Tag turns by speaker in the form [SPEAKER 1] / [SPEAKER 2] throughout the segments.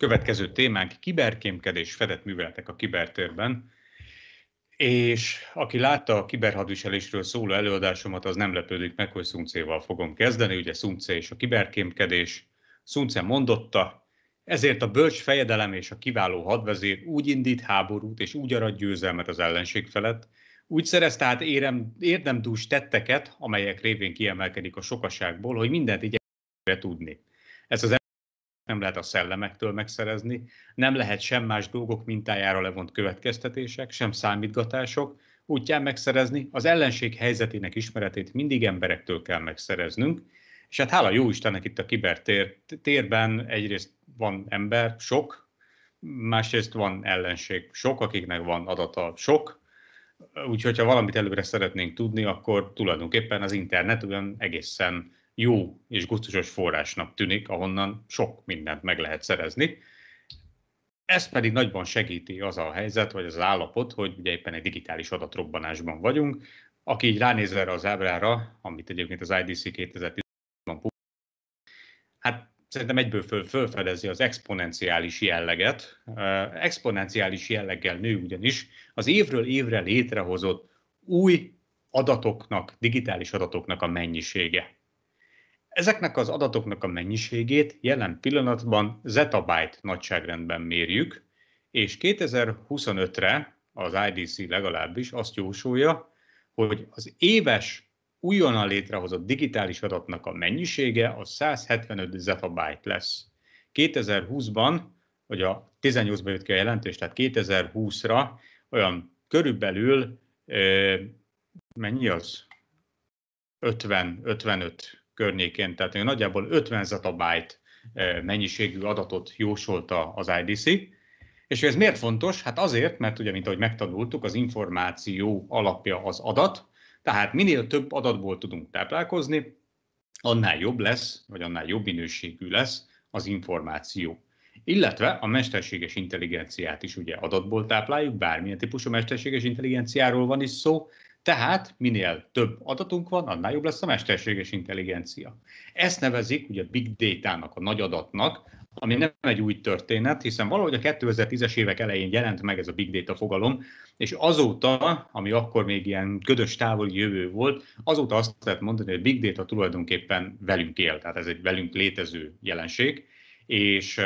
[SPEAKER 1] Következő témánk kiberkémkedés, fedett műveletek a kibertérben. És aki látta a kiberhadviselésről szóló előadásomat, az nem lepődik meg, hogy Szuncéval fogom kezdeni. Ugye Szuncé és a kiberkémkedés. Szuncé mondotta, ezért a bölcs fejedelem és a kiváló hadvezér úgy indít háborút és úgy arad győzelmet az ellenség felett, úgy szerez tehát érem, érdemdús tetteket, amelyek révén kiemelkedik a sokaságból, hogy mindent igyekezik tudni. Ez az nem lehet a szellemektől megszerezni, nem lehet sem más dolgok mintájára levont következtetések, sem számítgatások, útján megszerezni, az ellenség helyzetének ismeretét mindig emberektől kell megszereznünk, és hát hála jó Istennek itt a kibertér térben egyrészt van ember, sok, másrészt van ellenség, sok, akiknek van adata, sok, úgyhogy ha valamit előre szeretnénk tudni, akkor tulajdonképpen az internet ugyan egészen jó és gusztusos forrásnak tűnik, ahonnan sok mindent meg lehet szerezni. Ez pedig nagyban segíti az a helyzet, vagy az, az állapot, hogy ugye éppen egy digitális adatrobbanásban vagyunk. Aki így ránéz erre az ábrára, amit egyébként az IDC 2010-ban publikált, hát szerintem egyből föl, fölfedezi az exponenciális jelleget. Exponenciális jelleggel nő ugyanis az évről évre létrehozott új adatoknak, digitális adatoknak a mennyisége. Ezeknek az adatoknak a mennyiségét jelen pillanatban zettabyte nagyságrendben mérjük, és 2025-re az IDC legalábbis azt jósolja, hogy az éves újonnan létrehozott digitális adatnak a mennyisége a 175 zettabyte lesz. 2020-ban, vagy a 18-ban jött ki a jelentés, tehát 2020-ra olyan körülbelül mennyi az? 50-55 környékén, tehát nagyjából 50 zettabyte eh, mennyiségű adatot jósolta az IDC. És ez miért fontos? Hát azért, mert ugye, mint ahogy megtanultuk, az információ alapja az adat, tehát minél több adatból tudunk táplálkozni, annál jobb lesz, vagy annál jobb minőségű lesz az információ. Illetve a mesterséges intelligenciát is ugye adatból tápláljuk, bármilyen típusú mesterséges intelligenciáról van is szó, tehát minél több adatunk van, annál jobb lesz a mesterséges intelligencia. Ezt nevezik ugye big data-nak, a nagy adatnak, ami nem egy új történet, hiszen valahogy a 2010-es évek elején jelent meg ez a big data fogalom, és azóta, ami akkor még ilyen ködös távoli jövő volt, azóta azt lehet mondani, hogy a big data tulajdonképpen velünk él, tehát ez egy velünk létező jelenség, és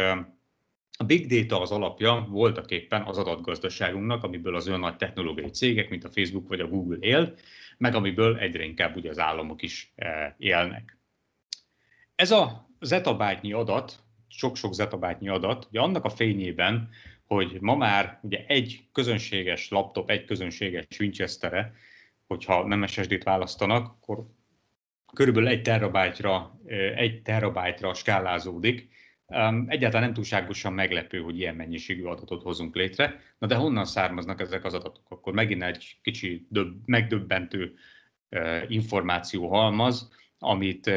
[SPEAKER 1] a big data az alapja voltak éppen az adatgazdaságunknak, amiből az olyan nagy technológiai cégek, mint a Facebook vagy a Google él, meg amiből egyre inkább ugye az államok is e, élnek. Ez a zetabájtnyi adat, sok-sok zetabájtnyi adat, ugye annak a fényében, hogy ma már ugye egy közönséges laptop, egy közönséges Winchester-e, hogyha nem SSD-t választanak, akkor körülbelül egy terabájtra, e, egy terabájtra skálázódik, Egyáltalán nem túlságosan meglepő, hogy ilyen mennyiségű adatot hozunk létre. Na de honnan származnak ezek az adatok? Akkor megint egy kicsi döbb, megdöbbentő információ halmaz, amit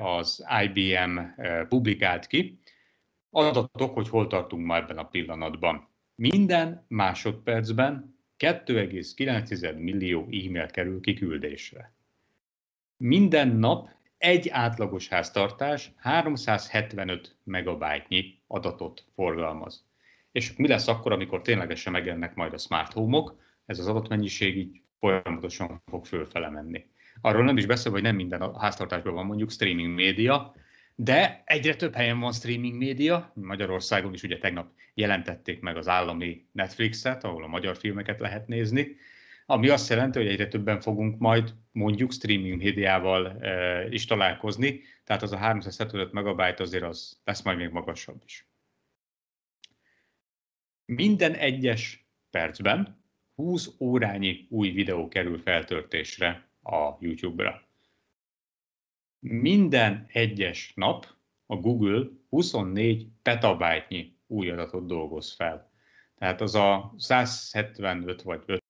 [SPEAKER 1] az IBM publikált ki. Adatok, hogy hol tartunk ma ebben a pillanatban. Minden másodpercben 2,9 millió e-mail kerül kiküldésre. Minden nap egy átlagos háztartás 375 megabájtnyi adatot forgalmaz. És mi lesz akkor, amikor ténylegesen megjelennek majd a smart home-ok, ez az adatmennyiség így folyamatosan fog fölfele menni. Arról nem is beszél, hogy nem minden a háztartásban van mondjuk streaming média, de egyre több helyen van streaming média. Magyarországon is ugye tegnap jelentették meg az állami Netflixet, ahol a magyar filmeket lehet nézni, ami azt jelenti, hogy egyre többen fogunk majd mondjuk streaming médiával e, is találkozni, tehát az a 375 megabyte azért az lesz majd még magasabb is. Minden egyes percben 20 órányi új videó kerül feltörtésre a YouTube-ra. Minden egyes nap a Google 24 petabájtnyi új adatot dolgoz fel. Tehát az a 175 vagy 5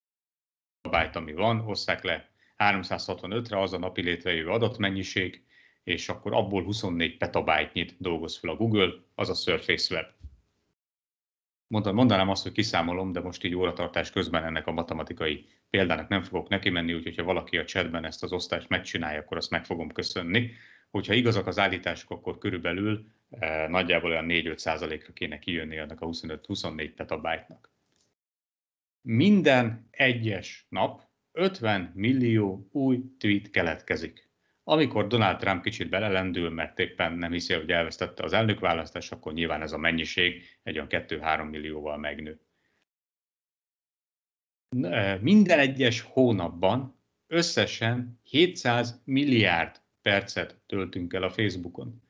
[SPEAKER 1] jogszabályt, ami van, osszák le 365-re, az a napi létrejövő adatmennyiség, és akkor abból 24 petabyte-nyit dolgoz fel a Google, az a Surface Web. Mondtam, mondanám azt, hogy kiszámolom, de most így óratartás közben ennek a matematikai példának nem fogok neki menni, úgyhogy ha valaki a chatben ezt az osztást megcsinálja, akkor azt meg fogom köszönni. Hogyha igazak az állítások, akkor körülbelül eh, nagyjából olyan 4-5 százalékra kéne kijönni annak a 25-24 petabájtnak minden egyes nap 50 millió új tweet keletkezik. Amikor Donald Trump kicsit belelendül, mert éppen nem hiszi, hogy elvesztette az elnökválasztást, akkor nyilván ez a mennyiség egy olyan 2-3 millióval megnő. Minden egyes hónapban összesen 700 milliárd percet töltünk el a Facebookon.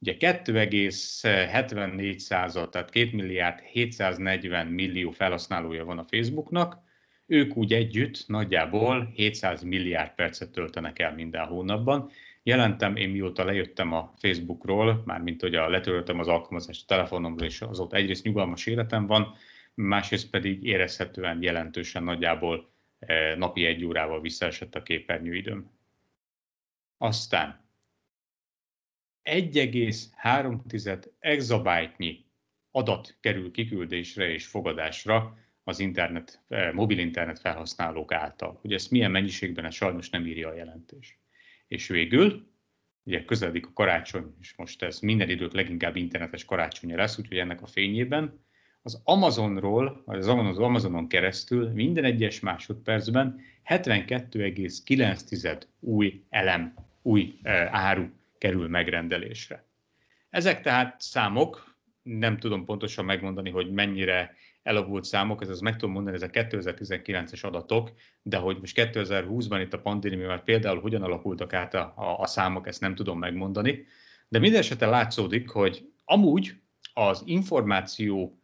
[SPEAKER 1] Ugye 2,74 század, tehát 2 milliárd 740 millió felhasználója van a Facebooknak, ők úgy együtt nagyjából 700 milliárd percet töltenek el minden hónapban. Jelentem, én mióta lejöttem a Facebookról, mármint hogy a letöröltem az alkalmazást a telefonomról, és azóta egyrészt nyugalmas életem van, másrészt pedig érezhetően jelentősen nagyjából eh, napi egy órával visszaesett a képernyőidőm. Aztán 1,3 exabájtnyi adat kerül kiküldésre és fogadásra az internet, eh, mobil internet felhasználók által. Hogy ezt milyen mennyiségben, ez sajnos nem írja a jelentés. És végül, ugye közeledik a karácsony, és most ez minden idők leginkább internetes karácsonya lesz, úgyhogy ennek a fényében az Amazonról, az Amazonon keresztül minden egyes másodpercben 72,9 új elem, új eh, áru kerül megrendelésre. Ezek tehát számok, nem tudom pontosan megmondani, hogy mennyire elavult számok, ez az meg tudom mondani, a 2019-es adatok, de hogy most 2020-ban itt a pandémiával például hogyan alakultak át a, a, a számok, ezt nem tudom megmondani. De minden esetre látszódik, hogy amúgy az információ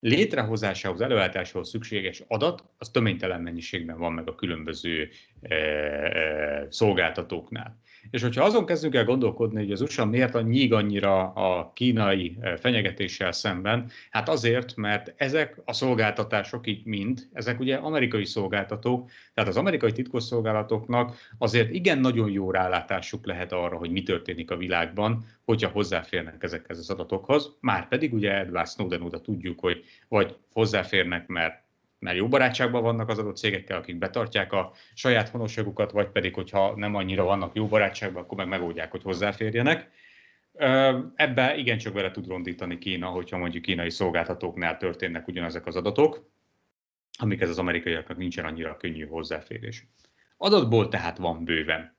[SPEAKER 1] létrehozásához, előállításához szükséges adat, az töménytelen mennyiségben van meg a különböző e, e, szolgáltatóknál. És hogyha azon kezdünk el gondolkodni, hogy az USA miért nyíg annyira a kínai eh, fenyegetéssel szemben, hát azért, mert ezek a szolgáltatások így mind, ezek ugye amerikai szolgáltatók, tehát az amerikai titkosszolgálatoknak azért igen nagyon jó rálátásuk lehet arra, hogy mi történik a világban, hogyha hozzáférnek ezekhez az adatokhoz, már pedig ugye Edward Snowden oda tudjuk, hogy vagy hozzáférnek, mert mert jó barátságban vannak az adott cégekkel, akik betartják a saját honoságukat, vagy pedig, hogyha nem annyira vannak jó barátságban, akkor meg megoldják, hogy hozzáférjenek. Ebbe igencsak vele tud rondítani Kína, hogyha mondjuk kínai szolgáltatóknál történnek ugyanezek az adatok, amikhez az amerikaiaknak nincsen annyira könnyű hozzáférés. Adatból tehát van bőven.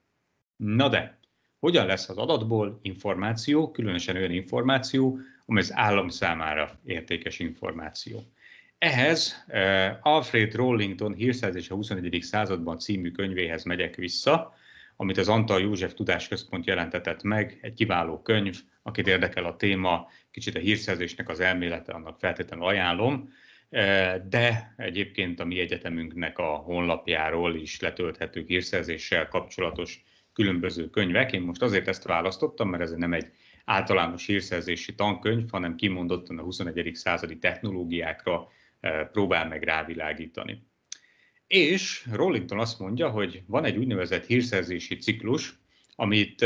[SPEAKER 1] Na de, hogyan lesz az adatból információ, különösen olyan információ, ami az állam számára értékes információ. Ehhez eh, Alfred Rollington hírszerzése a 21. században című könyvéhez megyek vissza, amit az Antal József Központ jelentetett meg, egy kiváló könyv, akit érdekel a téma, kicsit a hírszerzésnek az elmélete, annak feltétlenül ajánlom, eh, de egyébként a mi egyetemünknek a honlapjáról is letölthetők hírszerzéssel kapcsolatos különböző könyvek. Én most azért ezt választottam, mert ez nem egy általános hírszerzési tankönyv, hanem kimondottan a 21. századi technológiákra próbál meg rávilágítani. És Rollington azt mondja, hogy van egy úgynevezett hírszerzési ciklus, amit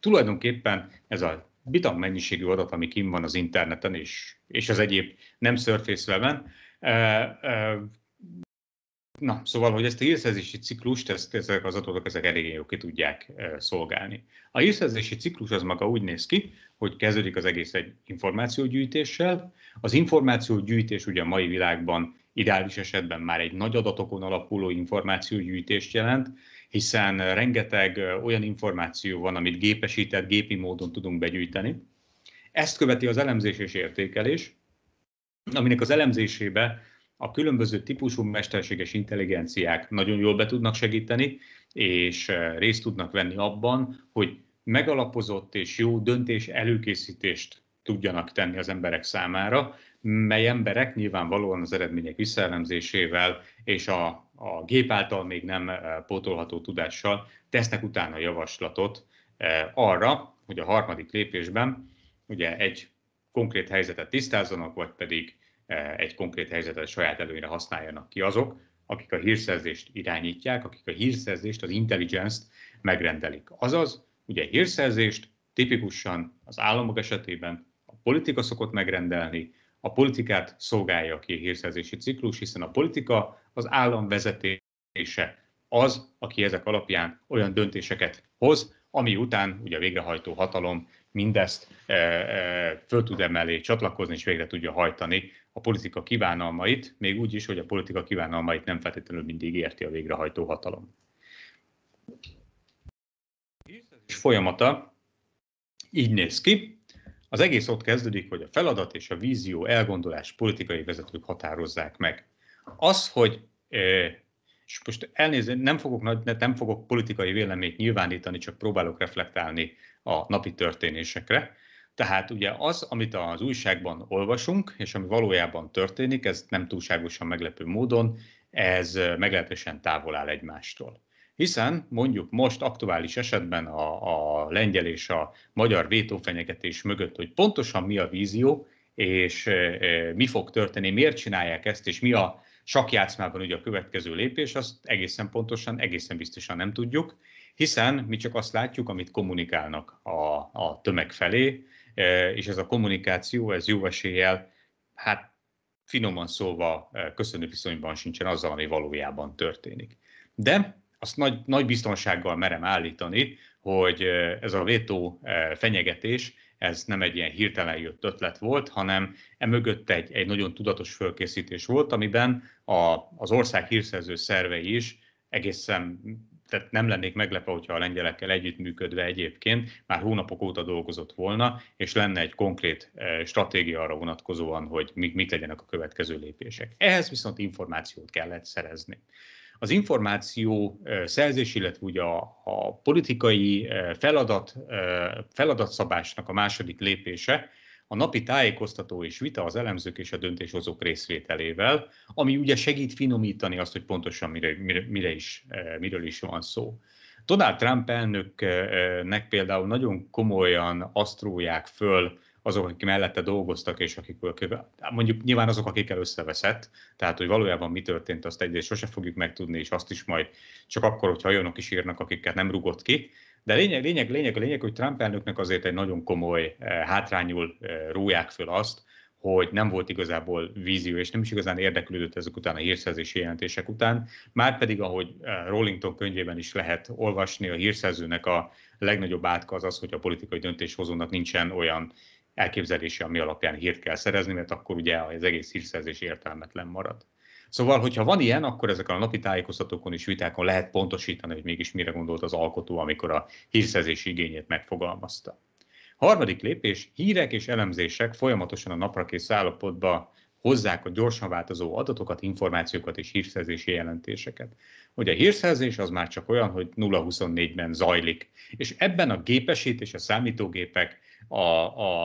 [SPEAKER 1] tulajdonképpen ez a bitang mennyiségű adat, ami kim van az interneten, és, és az egyéb nem surface Na, szóval, hogy ezt a hírszerzési ciklust, ezt, ezek az adatok ezek eléggé jól ki tudják e, szolgálni. A hírszerzési ciklus az maga úgy néz ki, hogy kezdődik az egész egy információgyűjtéssel. Az információgyűjtés ugye a mai világban ideális esetben már egy nagy adatokon alapuló információgyűjtést jelent, hiszen rengeteg olyan információ van, amit gépesített, gépi módon tudunk begyűjteni. Ezt követi az elemzés és értékelés, aminek az elemzésébe a különböző típusú mesterséges intelligenciák nagyon jól be tudnak segíteni, és eh, részt tudnak venni abban, hogy megalapozott és jó döntés előkészítést tudjanak tenni az emberek számára, mely emberek nyilvánvalóan az eredmények visszaelemzésével és a, a gép által még nem eh, pótolható tudással tesznek utána javaslatot eh, arra, hogy a harmadik lépésben ugye egy konkrét helyzetet tisztázzanak, vagy pedig E, egy konkrét helyzetet saját előnyre használjanak ki azok, akik a hírszerzést irányítják, akik a hírszerzést, az intelligence-t megrendelik. Azaz, ugye hírszerzést tipikusan az államok esetében a politika szokott megrendelni, a politikát szolgálja ki a hírszerzési ciklus, hiszen a politika az állam vezetése az, aki ezek alapján olyan döntéseket hoz, ami után ugye a végrehajtó hatalom mindezt e, e, föl tud emelni, csatlakozni és végre tudja hajtani a politika kívánalmait, még úgy is, hogy a politika kívánalmait nem feltétlenül mindig érti a végrehajtó hatalom. És folyamata így néz ki. Az egész ott kezdődik, hogy a feladat és a vízió elgondolás politikai vezetők határozzák meg. Az, hogy és most elnézést, nem fogok, nem fogok politikai véleményt nyilvánítani, csak próbálok reflektálni a napi történésekre. Tehát ugye az, amit az újságban olvasunk, és ami valójában történik, ez nem túlságosan meglepő módon, ez meglehetősen távol áll egymástól. Hiszen mondjuk most aktuális esetben a, a lengyel és a magyar vétófenyegetés mögött, hogy pontosan mi a vízió, és e, mi fog történni, miért csinálják ezt, és mi a sakjátszmában ugye a következő lépés, azt egészen pontosan, egészen biztosan nem tudjuk, hiszen mi csak azt látjuk, amit kommunikálnak a, a tömeg felé, és ez a kommunikáció, ez jó eséllyel, hát finoman szólva köszönő viszonyban sincsen azzal, ami valójában történik. De azt nagy, nagy biztonsággal merem állítani, hogy ez a vétó fenyegetés, ez nem egy ilyen hirtelen jött ötlet volt, hanem emögött egy, egy nagyon tudatos fölkészítés volt, amiben a, az ország hírszerző szervei is egészen tehát nem lennék meglepve, hogyha a lengyelekkel együttműködve egyébként már hónapok óta dolgozott volna, és lenne egy konkrét eh, stratégia arra vonatkozóan, hogy mik, mik legyenek a következő lépések. Ehhez viszont információt kellett szerezni. Az információ eh, szerzés, illetve ugye a, a politikai eh, feladat, feladatszabásnak a második lépése, a napi tájékoztató és vita az elemzők és a döntéshozók részvételével, ami ugye segít finomítani azt, hogy pontosan mire, mire, mire is, eh, miről is van szó. Donald Trump elnöknek például nagyon komolyan azt róják föl azok, akik mellette dolgoztak, és akik mondjuk nyilván azok, akikkel összeveszett, tehát hogy valójában mi történt, azt egyrészt sose fogjuk megtudni, és azt is majd csak akkor, hogyha olyanok is írnak, akiket nem rugott ki, de lényeg, lényeg, lényeg, lényeg, hogy Trump elnöknek azért egy nagyon komoly eh, hátrányul eh, róják föl azt, hogy nem volt igazából vízió, és nem is igazán érdeklődött ezek után a hírszerzési jelentések után. Márpedig, ahogy eh, Rollington könyvében is lehet olvasni, a hírszerzőnek a legnagyobb átka az az, hogy a politikai döntéshozónak nincsen olyan elképzelése, ami alapján hírt kell szerezni, mert akkor ugye az egész hírszerzés értelmetlen marad. Szóval, hogyha van ilyen, akkor ezek a napi tájékoztatókon és vitákon lehet pontosítani, hogy mégis mire gondolt az alkotó, amikor a hírszerzési igényét megfogalmazta. Harmadik lépés, hírek és elemzések folyamatosan a naprakész állapotba hozzák a gyorsan változó adatokat, információkat és hírszerzési jelentéseket. Ugye a hírszerzés az már csak olyan, hogy 0-24-ben zajlik, és ebben a gépesítés, a számítógépek, a,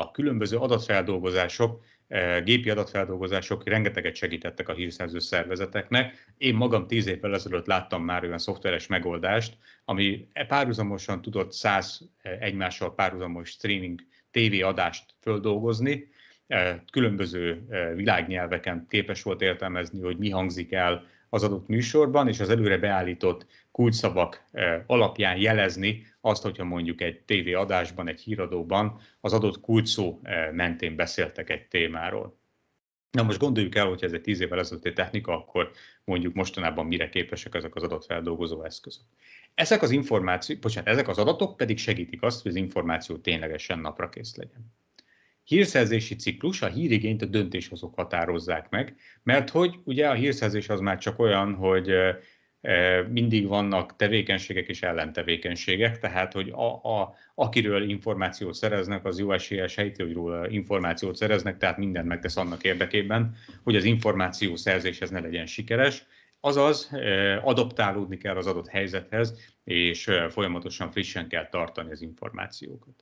[SPEAKER 1] a különböző adatfeldolgozások Eh, gépi adatfeldolgozások rengeteget segítettek a hírszerző szervezeteknek. Én magam tíz évvel ezelőtt láttam már olyan szoftveres megoldást, ami párhuzamosan tudott száz eh, egymással párhuzamos streaming TV adást földolgozni, eh, különböző világnyelveken képes volt értelmezni, hogy mi hangzik el az adott műsorban, és az előre beállított kulcsszavak alapján jelezni azt, hogyha mondjuk egy tévéadásban, egy híradóban az adott kulcsó eh, mentén beszéltek egy témáról. Na most gondoljuk el, hogy ez egy tíz évvel ezelőtti technika, akkor mondjuk mostanában mire képesek ezek az adatfeldolgozó eszközök. Ezek az információ, bocsánat, ezek az adatok pedig segítik azt, hogy az információ ténylegesen napra kész legyen. Hírszerzési ciklus, a hírigényt a döntéshozók határozzák meg, mert hogy ugye a hírszerzés az már csak olyan, hogy eh, mindig vannak tevékenységek és ellentevékenységek, tehát hogy a, a, akiről információt szereznek, az jó esélye sejti, hogy róla információt szereznek, tehát mindent megtesz annak érdekében, hogy az információ szerzéshez ne legyen sikeres, azaz adaptálódni kell az adott helyzethez, és folyamatosan frissen kell tartani az információkat.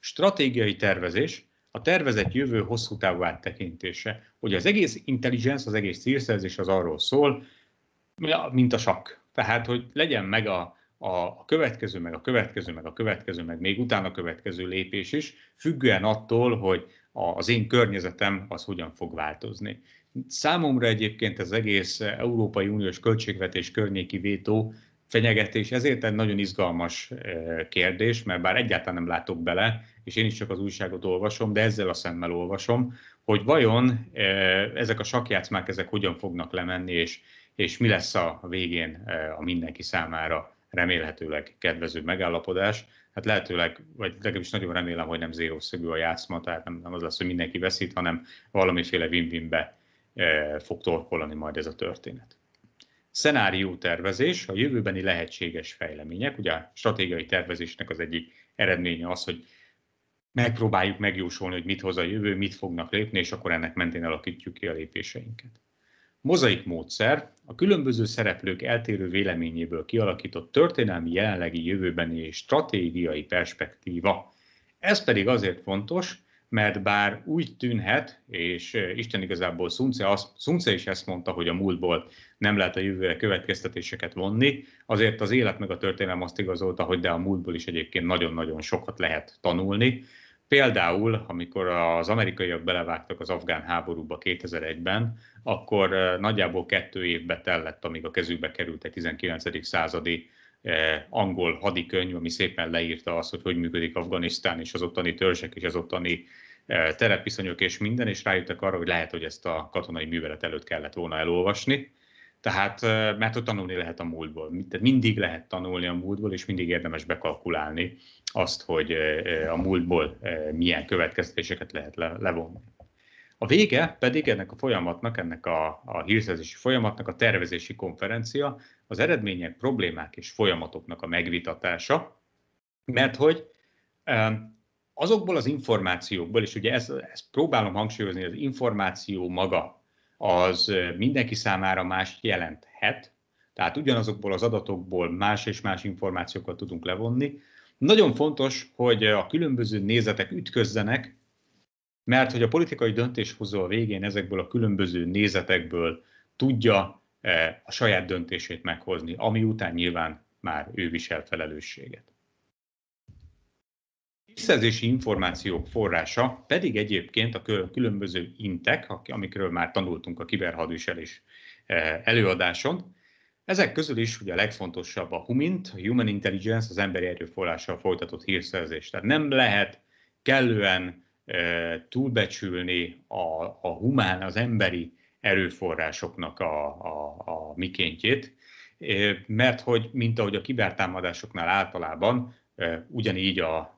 [SPEAKER 1] Stratégiai tervezés, a tervezett jövő hosszú távú áttekintése. Ugye az egész intelligence, az egész célszerzés az arról szól, mint a sakk. Tehát, hogy legyen meg a, a következő, meg a következő, meg a következő, meg még utána a következő lépés is, függően attól, hogy az én környezetem az hogyan fog változni. Számomra egyébként az egész Európai Uniós költségvetés környéki vétó fenyegetés, ezért egy nagyon izgalmas e, kérdés, mert bár egyáltalán nem látok bele, és én is csak az újságot olvasom, de ezzel a szemmel olvasom, hogy vajon e, ezek a sakjátszmák, ezek hogyan fognak lemenni, és és mi lesz a végén e, a mindenki számára remélhetőleg kedvező megállapodás. Hát lehetőleg, vagy legalábbis nagyon remélem, hogy nem zérószögű a játszma, tehát nem, nem az lesz, hogy mindenki veszít, hanem valamiféle win-winbe e, fog torkolani majd ez a történet. Szenárió tervezés, a jövőbeni lehetséges fejlemények, ugye a stratégiai tervezésnek az egyik eredménye az, hogy megpróbáljuk megjósolni, hogy mit hoz a jövő, mit fognak lépni, és akkor ennek mentén alakítjuk ki a lépéseinket. Mozaik módszer a különböző szereplők eltérő véleményéből kialakított történelmi, jelenlegi, jövőbeni és stratégiai perspektíva. Ez pedig azért fontos, mert bár úgy tűnhet, és eh, Isten igazából Szunce, azt, Szunce is ezt mondta, hogy a múltból nem lehet a jövőre következtetéseket vonni, azért az élet meg a történelem azt igazolta, hogy de a múltból is egyébként nagyon-nagyon sokat lehet tanulni. Például, amikor az amerikaiak belevágtak az afgán háborúba 2001-ben, akkor eh, nagyjából kettő évbe tellett, amíg a kezükbe került egy 19. századi eh, angol hadikönyv, ami szépen leírta azt, hogy hogy működik Afganisztán és az ottani törzsek és az ottani eh, terepviszonyok, és minden, és rájöttek arra, hogy lehet, hogy ezt a katonai művelet előtt kellett volna elolvasni. Tehát, mert ott tanulni lehet a múltból. Tehát mindig lehet tanulni a múltból, és mindig érdemes bekalkulálni azt, hogy eh, eh, a múltból eh, milyen következtetéseket lehet levonni. A vége pedig ennek a folyamatnak, ennek a, a hírszerzési folyamatnak a tervezési konferencia, az eredmények, problémák és folyamatoknak a megvitatása, mert hogy azokból az információkból, és ugye ezt, ezt próbálom hangsúlyozni, az információ maga az mindenki számára más jelenthet, tehát ugyanazokból az adatokból más és más információkat tudunk levonni, nagyon fontos, hogy eh, a különböző nézetek ütközzenek, mert hogy a politikai döntéshozó a végén ezekből a különböző nézetekből tudja eh, a saját döntését meghozni, ami után nyilván már ő visel felelősséget. Visszerzési információk forrása pedig egyébként a különböző intek, amikről már tanultunk a kiberhadviselés eh, előadáson, ezek közül is ugye a legfontosabb a HUMINT, a Human Intelligence, az emberi erőforrással folytatott hírszerzés. Tehát nem lehet kellően e, túlbecsülni a, a humán, az emberi erőforrásoknak a, a, a mikéntjét, mert hogy, mint ahogy a kibertámadásoknál általában, e, ugyanígy a, a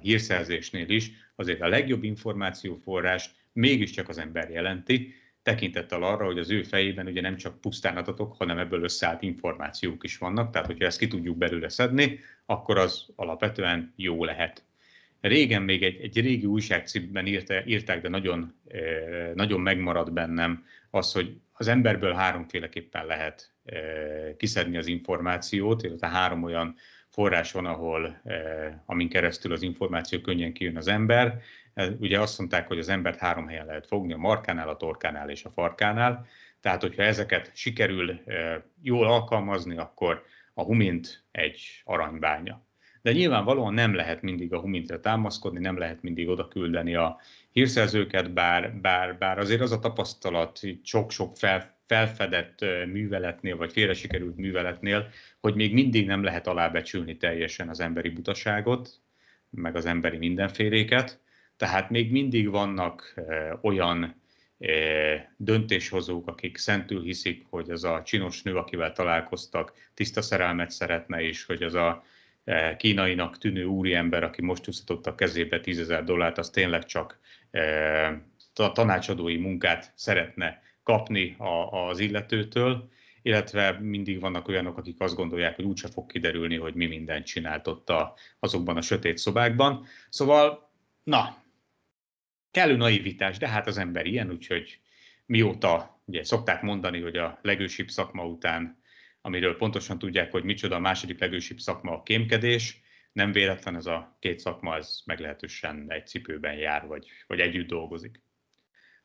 [SPEAKER 1] hírszerzésnél is, azért a legjobb információforrás mégiscsak az ember jelenti, tekintettel arra, hogy az ő fejében ugye nem csak pusztán adatok, hanem ebből összeállt információk is vannak, tehát hogyha ezt ki tudjuk belőle szedni, akkor az alapvetően jó lehet. Régen még egy, egy régi újságcikkben írta, írták, de nagyon, eh, nagyon megmaradt bennem az, hogy az emberből háromféleképpen lehet eh, kiszedni az információt, illetve három olyan forrás van, ahol eh, amin keresztül az információ könnyen kijön az ember. Ugye azt mondták, hogy az embert három helyen lehet fogni, a markánál, a torkánál és a farkánál. Tehát, hogyha ezeket sikerül jól alkalmazni, akkor a humint egy aranybánya. De nyilvánvalóan nem lehet mindig a humintra támaszkodni, nem lehet mindig oda küldeni a hírszerzőket, bár, bár, bár azért az a tapasztalat sok-sok fel, felfedett műveletnél, vagy félre sikerült műveletnél, hogy még mindig nem lehet alábecsülni teljesen az emberi butaságot, meg az emberi mindenféléket, tehát még mindig vannak e, olyan e, döntéshozók, akik szentül hiszik, hogy az a csinos nő, akivel találkoztak, tiszta szerelmet szeretne, és hogy az a e, kínainak tűnő úriember, aki most úszatott a kezébe 10 dollárt, az tényleg csak tanácsadói munkát szeretne kapni az illetőtől, illetve mindig vannak olyanok, akik azt gondolják, hogy úgyse fog kiderülni, hogy mi mindent csinált ott azokban a sötét szobákban. Szóval, na, Kellő naivitás, de hát az ember ilyen, úgyhogy mióta ugye szokták mondani, hogy a legősibb szakma után, amiről pontosan tudják, hogy micsoda a második legősibb szakma a kémkedés, nem véletlen ez a két szakma, ez meglehetősen egy cipőben jár, vagy, vagy együtt dolgozik.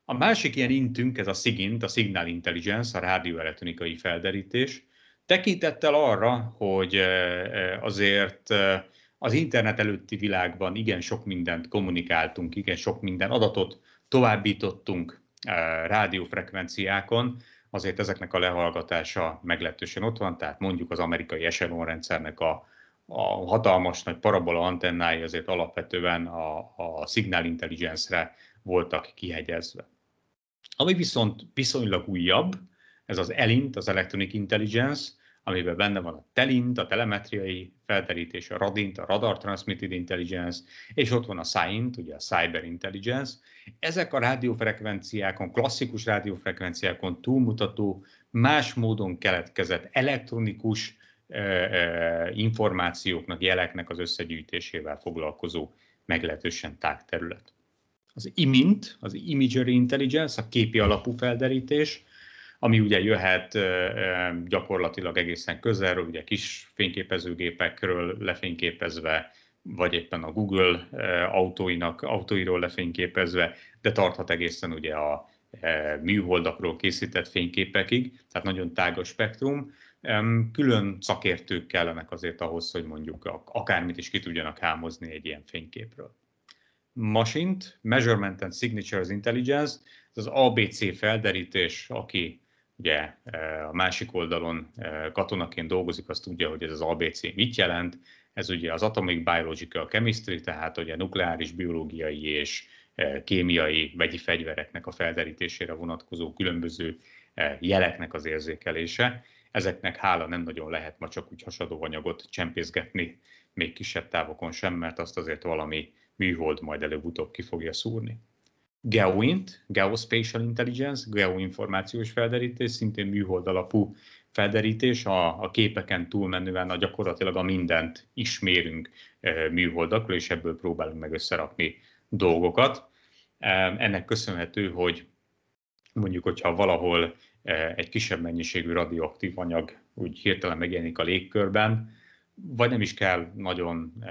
[SPEAKER 1] A másik ilyen intünk, ez a SIGINT, a Signal Intelligence, a rádióelektronikai felderítés, tekintettel arra, hogy eh, eh, azért eh, az internet előtti világban igen sok mindent kommunikáltunk, igen sok minden adatot továbbítottunk eh, rádiófrekvenciákon, azért ezeknek a lehallgatása meglehetősen ott van, tehát mondjuk az amerikai echelon rendszernek a, a hatalmas nagy parabola antennái azért alapvetően a, a signal intelligence-re voltak kihegyezve. Ami viszont viszonylag újabb, ez az ELINT, az Electronic Intelligence, amiben benne van a telint, a telemetriai felterítés, a radint, a radar transmitted intelligence, és ott van a SCINT, ugye a cyber intelligence. Ezek a rádiófrekvenciákon, klasszikus rádiófrekvenciákon túlmutató, más módon keletkezett elektronikus információknak, jeleknek az összegyűjtésével foglalkozó meglehetősen tág terület. Az IMINT, az Imagery Intelligence, a képi alapú felderítés, ami ugye jöhet gyakorlatilag egészen közelről, ugye kis fényképezőgépekről lefényképezve, vagy éppen a Google autóinak, autóiról lefényképezve, de tarthat egészen ugye a műholdakról készített fényképekig, tehát nagyon tágos spektrum. Külön szakértők kellenek azért ahhoz, hogy mondjuk akármit is ki tudjanak hámozni egy ilyen fényképről. Machine Measurement and Signatures Intelligence, ez az ABC felderítés, aki ugye e, a másik oldalon e, katonaként dolgozik, az tudja, hogy ez az ABC mit jelent. Ez ugye az Atomic Biological Chemistry, tehát ugye nukleáris, biológiai és e, kémiai vegyi fegyvereknek a felderítésére vonatkozó különböző jeleknek az érzékelése. Ezeknek hála nem nagyon lehet ma csak úgy hasadó anyagot csempészgetni, még kisebb távokon sem, mert azt azért valami műhold majd előbb-utóbb ki fogja szúrni. GEOINT, Geospatial Intelligence, geoinformációs felderítés, szintén műhold alapú felderítés, a, a képeken túlmenően a gyakorlatilag a mindent ismérünk e, műholdakról, és ebből próbálunk meg összerakni dolgokat. Ennek köszönhető, hogy mondjuk, hogyha valahol egy kisebb mennyiségű radioaktív anyag úgy hirtelen megjelenik a légkörben, vagy nem is kell nagyon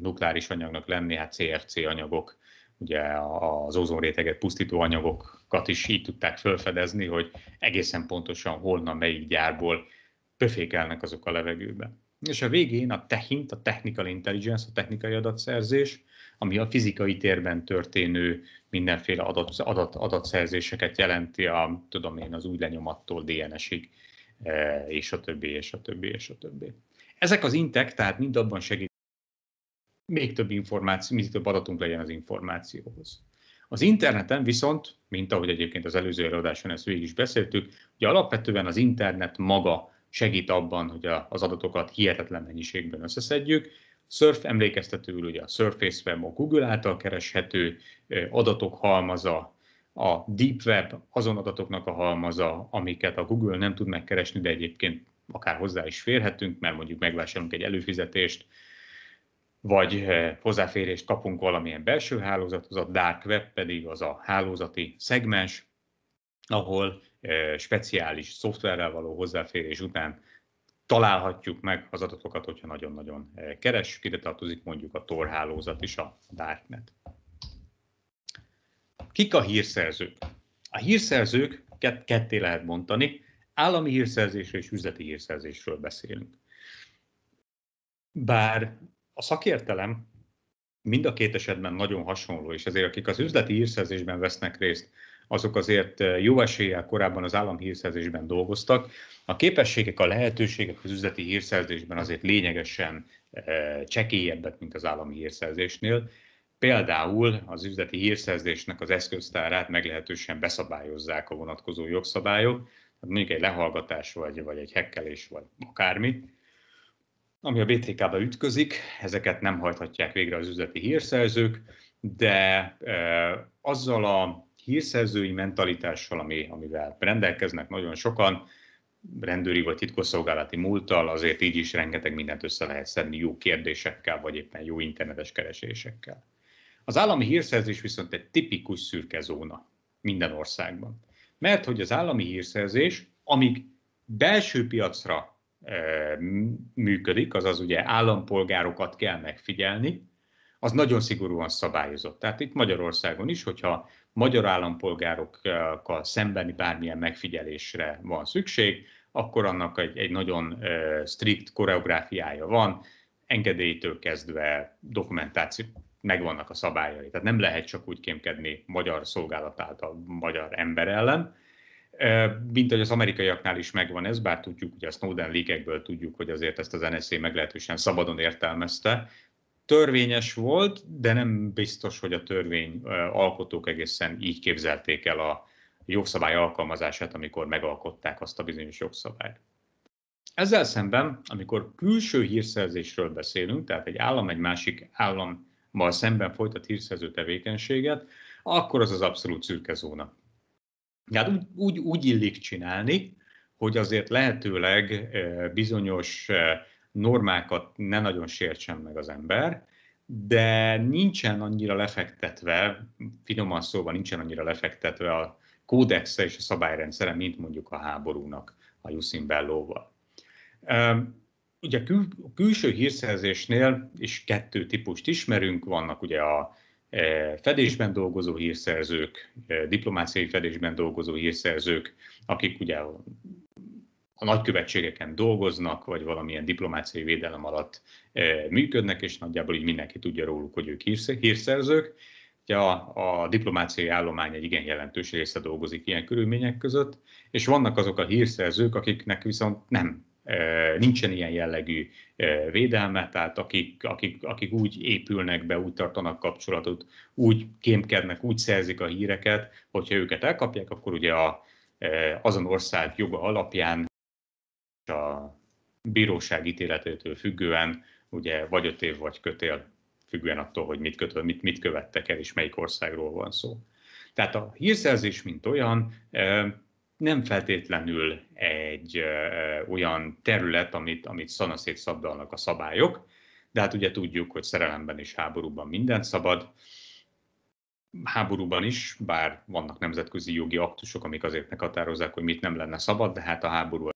[SPEAKER 1] nukleáris anyagnak lenni, hát CFC anyagok ugye az ozonréteget pusztító anyagokat is így tudták felfedezni, hogy egészen pontosan holna melyik gyárból pöfékelnek azok a levegőbe. És a végén a TEHINT, a Technical Intelligence, a technikai adatszerzés, ami a fizikai térben történő mindenféle adat, adat, adatszerzéseket jelenti, a, tudom én, az új lenyomattól DNS-ig, eh, és a többi, és a többi, és a többi. Ezek az intek tehát mind abban segít, még több információ, még több adatunk legyen az információhoz. Az interneten viszont, mint ahogy egyébként az előző előadáson ezt végig is beszéltük, ugye alapvetően az internet maga segít abban, hogy az adatokat hihetetlen mennyiségben összeszedjük. Surf emlékeztetőül ugye a Surface Web, a Google által kereshető adatok halmaza, a Deep Web azon adatoknak a halmaza, amiket a Google nem tud megkeresni, de egyébként akár hozzá is férhetünk, mert mondjuk megvásárolunk egy előfizetést, vagy eh, hozzáférést kapunk valamilyen belső hálózathoz, a dark web pedig az a hálózati szegmens, ahol eh, speciális szoftverrel való hozzáférés után találhatjuk meg az adatokat, hogyha nagyon-nagyon eh, keressük. Ide tartozik mondjuk a Tor hálózat is, a Darknet. Kik a hírszerzők? A hírszerzők kett, ketté lehet mondani, állami hírszerzésről és üzleti hírszerzésről beszélünk. Bár a szakértelem mind a két esetben nagyon hasonló, és ezért akik az üzleti hírszerzésben vesznek részt, azok azért eh, jó eséllyel korábban az hírszerzésben dolgoztak. A képességek, a lehetőségek az üzleti hírszerzésben azért lényegesen eh, csekélyebbek, mint az állami hírszerzésnél. Például az üzleti hírszerzésnek az eszköztárát meglehetősen beszabályozzák a vonatkozó jogszabályok, mondjuk egy lehallgatás, vagy, vagy egy hekkelés, vagy akármi ami a BTK-ba ütközik, ezeket nem hajthatják végre az üzleti hírszerzők, de e, azzal a hírszerzői mentalitással, ami, amivel rendelkeznek nagyon sokan, rendőri vagy titkosszolgálati múlttal, azért így is rengeteg mindent össze lehet szedni jó kérdésekkel, vagy éppen jó internetes keresésekkel. Az állami hírszerzés viszont egy tipikus szürke zóna minden országban. Mert hogy az állami hírszerzés, amíg belső piacra működik, azaz ugye állampolgárokat kell megfigyelni, az nagyon szigorúan szabályozott. Tehát itt Magyarországon is, hogyha magyar állampolgárokkal szembeni bármilyen megfigyelésre van szükség, akkor annak egy, egy nagyon uh, strikt koreográfiája van, engedélytől kezdve dokumentáció, megvannak a szabályai. Tehát nem lehet csak úgy kémkedni magyar szolgálat által magyar ember ellen, mint hogy az amerikaiaknál is megvan ez, bár tudjuk, hogy a Snowden leakekből tudjuk, hogy azért ezt az NSZ meglehetősen szabadon értelmezte. Törvényes volt, de nem biztos, hogy a törvény alkotók egészen így képzelték el a jogszabály alkalmazását, amikor megalkották azt a bizonyos jogszabályt. Ezzel szemben, amikor külső hírszerzésről beszélünk, tehát egy állam egy másik állammal szemben folytat hírszerző tevékenységet, akkor az az abszolút szürke zóna hát úgy, úgy, úgy illik csinálni, hogy azért lehetőleg eh, bizonyos eh, normákat ne nagyon sértsen meg az ember, de nincsen annyira lefektetve, finoman szóval nincsen annyira lefektetve a kódexe és a szabályrendszere, mint mondjuk a háborúnak a Jussin Bellóval. Ugye kül, a külső hírszerzésnél is kettő típust ismerünk, vannak ugye a E, fedésben dolgozó hírszerzők, e, diplomáciai fedésben dolgozó hírszerzők, akik ugye a nagykövetségeken dolgoznak, vagy valamilyen diplomáciai védelem alatt e, működnek, és nagyjából így mindenki tudja róluk, hogy ők hírszerzők. Ugye a, a diplomáciai állomány egy igen jelentős része dolgozik ilyen körülmények között, és vannak azok a hírszerzők, akiknek viszont nem nincsen ilyen jellegű védelme, tehát akik, akik, akik úgy épülnek be, úgy tartanak kapcsolatot, úgy kémkednek, úgy szerzik a híreket, hogyha őket elkapják, akkor ugye a, azon ország joga alapján a bíróság ítéletétől függően, ugye vagy öt év, vagy kötél, függően attól, hogy mit, kötő, mit, mit követtek el, és melyik országról van szó. Tehát a hírszerzés, mint olyan, nem feltétlenül egy olyan terület, amit, amit szanaszét szabdalnak a szabályok, de hát ugye tudjuk, hogy szerelemben és háborúban minden szabad, háborúban is, bár vannak nemzetközi jogi aktusok, amik azért meghatározzák, hogy mit nem lenne szabad, de hát a háború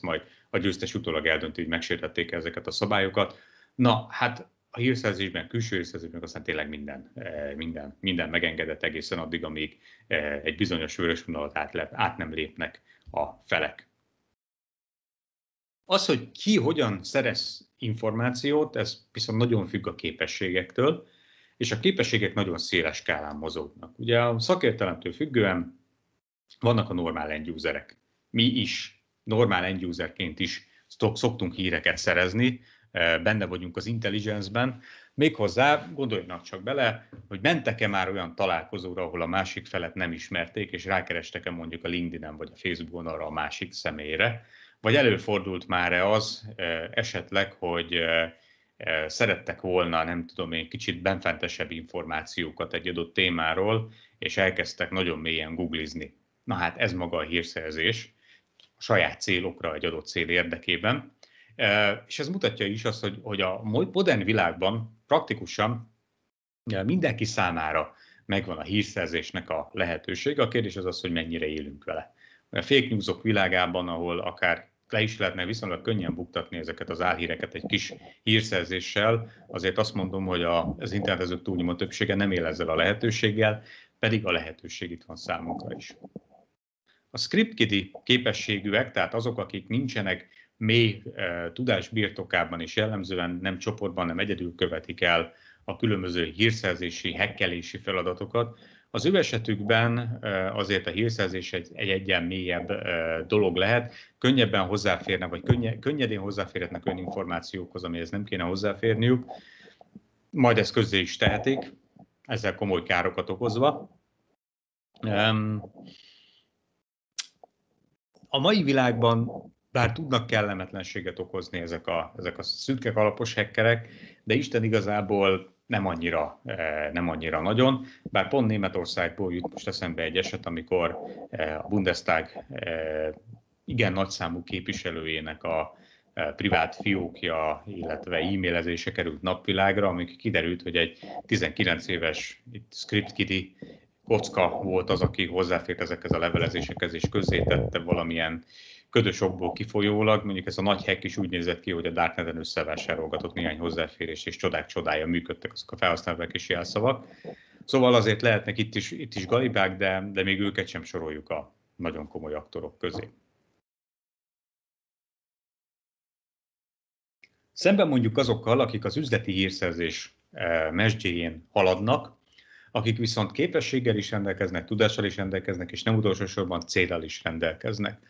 [SPEAKER 1] majd a győztes utólag eldönti, hogy megsértették ezeket a szabályokat. Na, hát a hírszerzésben, külső hírszerzésben aztán tényleg minden, eh, minden, minden megengedett egészen addig, amíg eh, egy bizonyos vörös vonalat át, át nem lépnek a felek. Az, hogy ki hogyan szerez információt, ez viszont nagyon függ a képességektől, és a képességek nagyon széles skálán mozognak. Ugye a szakértelemtől függően vannak a normál end userek. Mi is normál end userként is szoktunk híreket szerezni, Eh, benne vagyunk az intelligence-ben, méghozzá gondoljanak csak bele, hogy mentek-e már olyan találkozóra, ahol a másik felet nem ismerték, és rákerestek-e mondjuk a LinkedIn-en vagy a Facebookon arra a másik személyre, vagy előfordult már-e az eh, esetleg, hogy eh, szerettek volna, nem tudom én, kicsit benfentesebb információkat egy adott témáról, és elkezdtek nagyon mélyen googlizni. Na hát ez maga a hírszerzés, a saját célokra egy adott cél érdekében, és ez mutatja is azt, hogy, hogy a modern világban praktikusan mindenki számára megvan a hírszerzésnek a lehetősége. A kérdés az az, hogy mennyire élünk vele. A fake newsok világában, ahol akár le is lehetne viszonylag könnyen buktatni ezeket az álhíreket egy kis hírszerzéssel, azért azt mondom, hogy az internetezők túlnyomó többsége nem él ezzel a lehetőséggel, pedig a lehetőség itt van számunkra is. A scriptkidi képességűek, tehát azok, akik nincsenek mély eh, tudás birtokában és jellemzően nem csoportban, nem egyedül követik el a különböző hírszerzési, hekkelési feladatokat. Az ő esetükben eh, azért a hírszerzés egy, egy egyen mélyebb eh, dolog lehet, könnyebben hozzáférnek, vagy könnye, könnyedén hozzáférhetnek olyan információkhoz, amihez nem kéne hozzáférniük, majd ezt közzé is tehetik, ezzel komoly károkat okozva. A mai világban bár tudnak kellemetlenséget okozni ezek a, ezek a szürke alapos hekkerek, de Isten igazából nem annyira, eh, nem annyira nagyon, bár pont Németországból jut most eszembe egy eset, amikor eh, a Bundestag eh, igen nagyszámú képviselőjének a privát fiókja, illetve e-mailezése került napvilágra, amik kiderült, hogy egy 19 éves itt script kitty kocka volt az, aki hozzáfért ezekhez a levelezésekhez, és közzétette valamilyen uh, ködös okból kifolyólag, mondjuk ez a nagy hack is úgy nézett ki, hogy a Darkneten összevásárolgatott néhány hozzáférés, és csodák csodája működtek azok a felhasználók és jelszavak. Szóval azért lehetnek itt is, itt is galibák, de, de még őket sem soroljuk a nagyon komoly aktorok közé. Szemben mondjuk azokkal, akik az üzleti hírszerzés e, mesdjéjén haladnak, akik viszont képességgel is rendelkeznek, tudással is rendelkeznek, és nem utolsó sorban célral is rendelkeznek.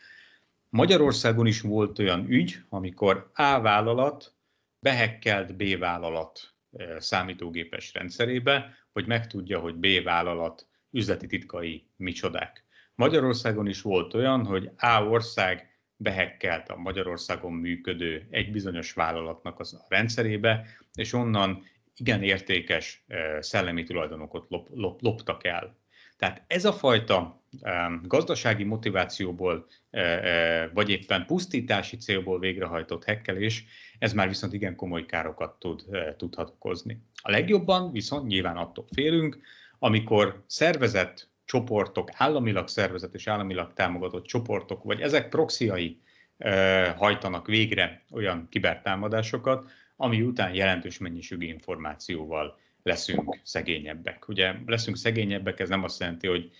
[SPEAKER 1] Magyarországon is volt olyan ügy, amikor A vállalat behekkelt B vállalat eh, számítógépes rendszerébe, hogy megtudja, hogy B vállalat üzleti titkai micsodák. Magyarországon is volt olyan, hogy A ország behekkelt a Magyarországon működő egy bizonyos vállalatnak az a rendszerébe, és onnan igen értékes eh, szellemi tulajdonokat lop, lop, loptak el. Tehát ez a fajta gazdasági motivációból, e, e, vagy éppen pusztítási célból végrehajtott hekkelés, ez már viszont igen komoly károkat tud, e, tudhat okozni. A legjobban viszont nyilván attól félünk, amikor szervezett csoportok, államilag szervezett és államilag támogatott csoportok, vagy ezek proxiai hajtanak végre olyan kibertámadásokat, ami után jelentős mennyiségű információval leszünk szegényebbek. Ugye leszünk szegényebbek, ez nem azt jelenti, hogy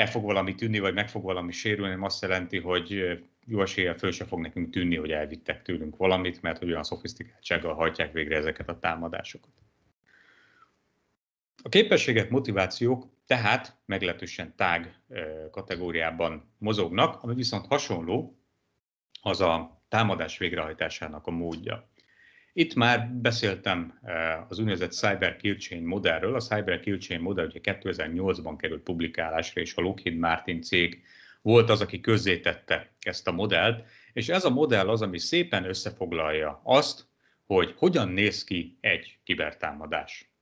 [SPEAKER 1] el fog valami tűnni, vagy meg fog valami sérülni, nem azt jelenti, hogy jó eséllyel föl se fog nekünk tűnni, hogy elvittek tőlünk valamit, mert olyan szofisztikáltsággal hajtják végre ezeket a támadásokat. A képességek, motivációk tehát meglehetősen tág kategóriában mozognak, ami viszont hasonló az a támadás végrehajtásának a módja. Itt már beszéltem eh, az úgynevezett Cyber Kill Chain modellről. A Cyber Kill Chain modell ugye 2008-ban került publikálásra, és a Lockheed Martin cég volt az, aki közzétette ezt a modellt, és ez a modell az, ami szépen összefoglalja azt, hogy hogyan néz ki egy kibertámadás.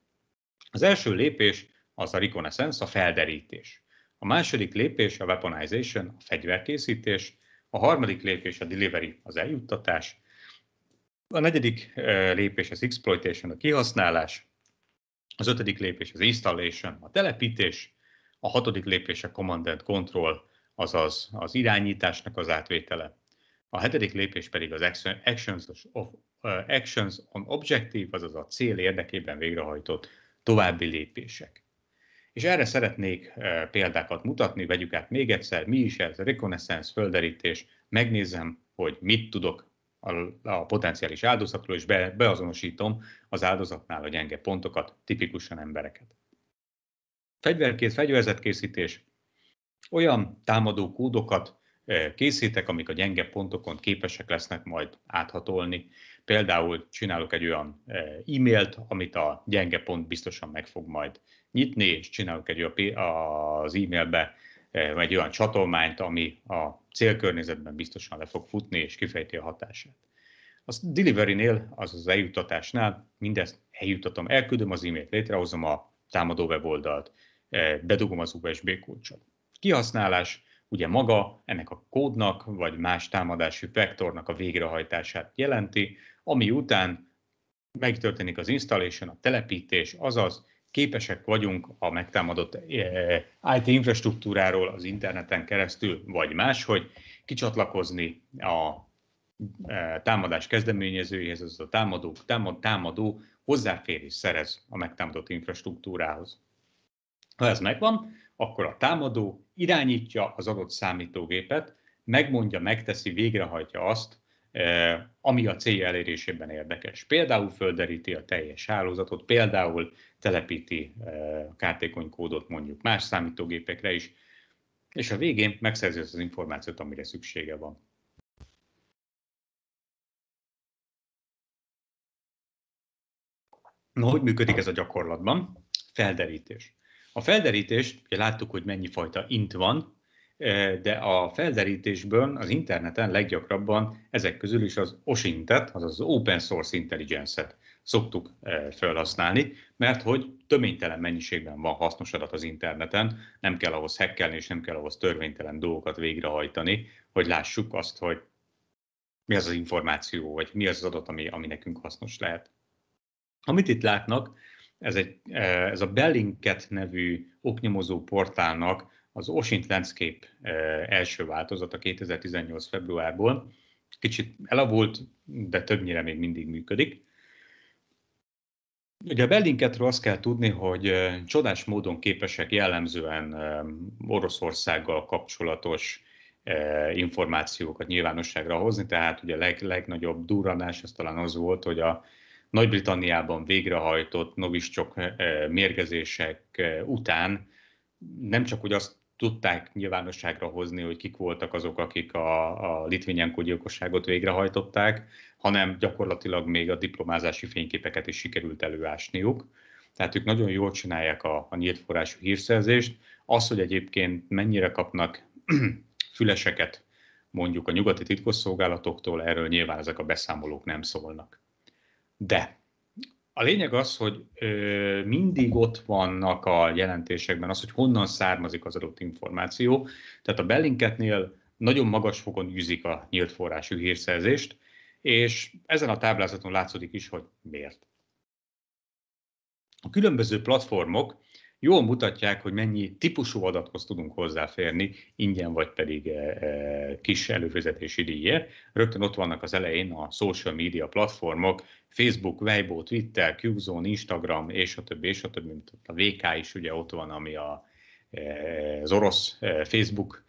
[SPEAKER 1] Az első lépés az a reconnaissance, a felderítés. A második lépés a weaponization, a fegyverkészítés, a harmadik lépés a delivery, az eljuttatás, a negyedik lépés az exploitation, a kihasználás, az ötödik lépés az installation, a telepítés, a hatodik lépés a command and control, azaz az irányításnak az átvétele. A hetedik lépés pedig az actions, of, actions on objective, azaz a cél érdekében végrehajtott további lépések. És erre szeretnék példákat mutatni, vegyük át még egyszer, mi is ez, reconnaissance, földerítés, megnézem, hogy mit tudok a, a potenciális áldozatról, és be, beazonosítom az áldozatnál a gyenge pontokat, tipikusan embereket. Fegyverkész, fegyverzetkészítés. Olyan támadó kódokat eh, készítek, amik a gyenge pontokon képesek lesznek majd áthatolni. Például csinálok egy olyan eh, e-mailt, amit a gyenge pont biztosan meg fog majd nyitni, és csinálok egy olyan, az e-mailbe egy olyan csatolmányt, ami a célkörnyezetben biztosan le fog futni, és kifejti a hatását. A delivery-nél, azaz az eljutatásnál mindezt eljutatom, elküldöm az e-mailt, létrehozom a támadó weboldalt, bedugom az USB kulcsot. Kihasználás, ugye maga ennek a kódnak, vagy más támadási vektornak a végrehajtását jelenti, ami után megtörténik az installation, a telepítés, azaz képesek vagyunk a megtámadott eh, IT infrastruktúráról az interneten keresztül, vagy más, hogy kicsatlakozni a eh, támadás kezdeményezőjéhez, az a támadó, támad, támadó hozzáférés szerez a megtámadott infrastruktúrához. Ha ez megvan, akkor a támadó irányítja az adott számítógépet, megmondja, megteszi, végrehajtja azt, eh, ami a célja elérésében érdekes. Például földeríti a teljes hálózatot, például telepíti a e, kártékony kódot mondjuk más számítógépekre is, és a végén megszerzi az információt, amire szüksége van. Na, hogy működik ez a gyakorlatban? Felderítés. A felderítést, ugye láttuk, hogy mennyi fajta int van, e, de a felderítésből az interneten leggyakrabban ezek közül is az OSINT-et, azaz az Open Source Intelligence-et szoktuk eh, felhasználni, mert hogy töménytelen mennyiségben van hasznos adat az interneten, nem kell ahhoz hekkelni, és nem kell ahhoz törvénytelen dolgokat végrehajtani, hogy lássuk azt, hogy mi az az információ, vagy mi az az adat, ami, ami nekünk hasznos lehet. Amit itt látnak, ez, egy, eh, ez a Bellinket nevű oknyomozó portálnak az Osint Landscape eh, első változata 2018. februárból. Kicsit elavult, de többnyire még mindig működik. Ugye a Bellinketről azt kell tudni, hogy csodás módon képesek jellemzően Oroszországgal kapcsolatos információkat nyilvánosságra hozni, tehát ugye a leg, legnagyobb durranás az talán az volt, hogy a Nagy-Britanniában végrehajtott novicsok mérgezések után nem csak hogy azt tudták nyilvánosságra hozni, hogy kik voltak azok, akik a, a Litvinyenko gyilkosságot végrehajtották, hanem gyakorlatilag még a diplomázási fényképeket is sikerült előásniuk. Tehát ők nagyon jól csinálják a, a nyílt forrású hírszerzést. Az, hogy egyébként mennyire kapnak füleseket mondjuk a nyugati titkosszolgálatoktól, erről nyilván ezek a beszámolók nem szólnak. De a lényeg az, hogy ö, mindig ott vannak a jelentésekben az, hogy honnan származik az adott információ. Tehát a Bellinketnél nagyon magas fokon űzik a nyílt forrású hírszerzést, és ezen a táblázaton látszódik is, hogy miért. A különböző platformok jól mutatják, hogy mennyi típusú adathoz tudunk hozzáférni, ingyen vagy pedig e, e, kis előfizetési díjért. Rögtön ott vannak az elején a social media platformok, Facebook, Weibo, Twitter, Qzone, Instagram, és a többi, és a többi, mint a VK is ugye ott van, ami a, e, az orosz Facebook,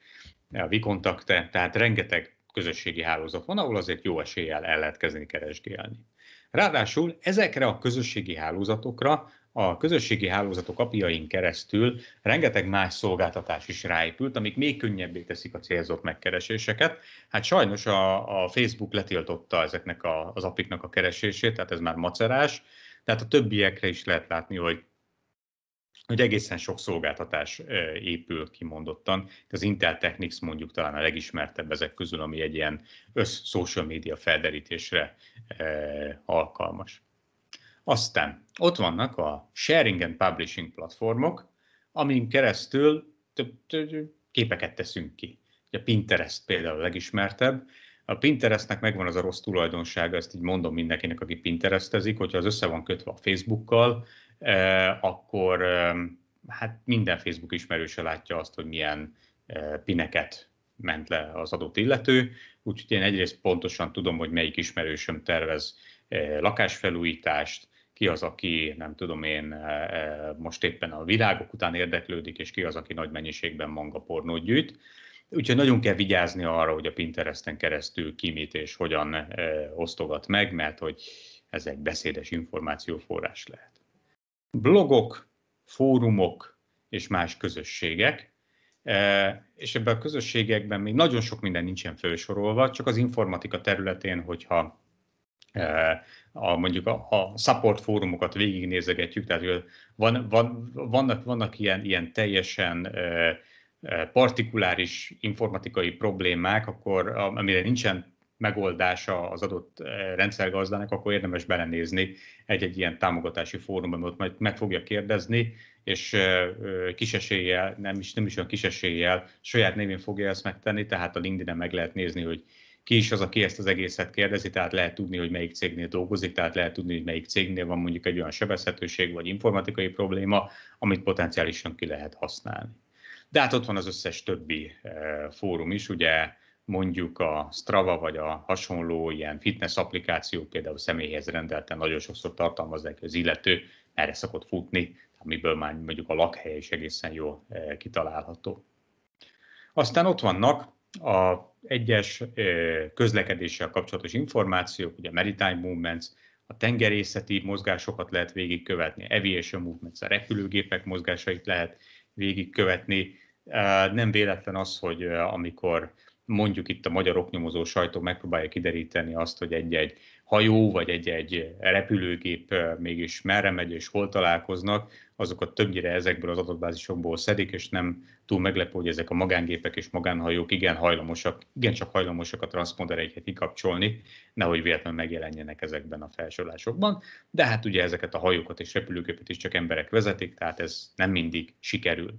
[SPEAKER 1] a Vikontakte, tehát rengeteg közösségi hálózat van, ahol azért jó eséllyel el lehet kezdeni keresgélni. Ráadásul ezekre a közösségi hálózatokra a közösségi hálózatok apjain keresztül rengeteg más szolgáltatás is ráépült, amik még könnyebbé teszik a célzott megkereséseket. Hát sajnos a, a Facebook letiltotta ezeknek a, az apiknak a keresését, tehát ez már macerás, tehát a többiekre is lehet látni, hogy hogy egészen sok szolgáltatás épül kimondottan. Az Intel Technics mondjuk talán a legismertebb ezek közül, ami egy ilyen össz social media felderítésre alkalmas. Aztán ott vannak a sharing and publishing platformok, amin keresztül több, képeket teszünk ki. A Pinterest például a legismertebb. A Pinterestnek megvan az a rossz tulajdonsága, ezt így mondom mindenkinek, aki Pinterestezik, hogyha az össze van kötve a Facebookkal, akkor hát minden Facebook ismerőse látja azt, hogy milyen pineket ment le az adott illető, úgyhogy én egyrészt pontosan tudom, hogy melyik ismerősöm tervez lakásfelújítást, ki az, aki nem tudom én most éppen a világok után érdeklődik, és ki az, aki nagy mennyiségben manga pornót gyűjt. Úgyhogy nagyon kell vigyázni arra, hogy a Pinteresten keresztül ki mit és hogyan osztogat meg, mert hogy ez egy beszédes információforrás lehet blogok, fórumok és más közösségek, e, és ebben a közösségekben még nagyon sok minden nincsen felsorolva, csak az informatika területén, hogyha e, a, mondjuk a, a support fórumokat végignézegetjük, tehát van, van, vannak, vannak ilyen, ilyen teljesen e, partikuláris informatikai problémák, akkor amire nincsen megoldása az adott eh, rendszergazdának, akkor érdemes belenézni egy-egy ilyen támogatási fórumban, ott majd meg fogja kérdezni, és eh, eh, kis eséllyel, nem is, nem is olyan kis eséllyel, saját névén fogja ezt megtenni, tehát a linkedin meg lehet nézni, hogy ki is az, aki ezt az egészet kérdezi, tehát lehet tudni, hogy melyik cégnél dolgozik, tehát lehet tudni, hogy melyik cégnél van mondjuk egy olyan sebezhetőség vagy informatikai probléma, amit potenciálisan ki lehet használni. De hát ott van az összes többi fórum is, ugye mondjuk a Strava vagy a hasonló ilyen fitness applikációk például személyhez rendelten nagyon sokszor tartalmazzák, az illető erre szokott futni, amiből már mondjuk a lakhely is egészen jó e, kitalálható. Aztán ott vannak a egyes e, közlekedéssel kapcsolatos információk, ugye Maritime Movements, a tengerészeti mozgásokat lehet végigkövetni, aviation movements, a repülőgépek mozgásait lehet végigkövetni. E, nem véletlen az, hogy amikor mondjuk itt a magyar oknyomozó sajtó megpróbálja kideríteni azt, hogy egy-egy hajó vagy egy-egy repülőgép mégis merre megy és hol találkoznak, azokat többnyire ezekből az adatbázisokból szedik, és nem túl meglepő, hogy ezek a magángépek és magánhajók igen hajlamosak, igen csak hajlamosak a transzpondereiket kikapcsolni, nehogy véletlenül megjelenjenek ezekben a felsorolásokban. De hát ugye ezeket a hajókat és repülőgépet is csak emberek vezetik, tehát ez nem mindig sikerül.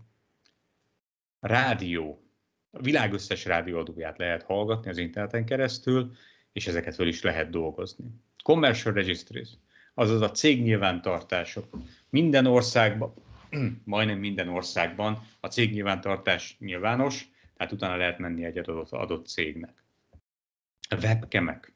[SPEAKER 1] Rádió a világ összes rádióadóját lehet hallgatni az interneten keresztül, és ezeket föl is lehet dolgozni. Commercial Registries, azaz a cég nyilvántartások. Minden országban, majdnem minden országban a cég nyilvántartás nyilvános, tehát utána lehet menni egy adott, adott cégnek. Webkemek.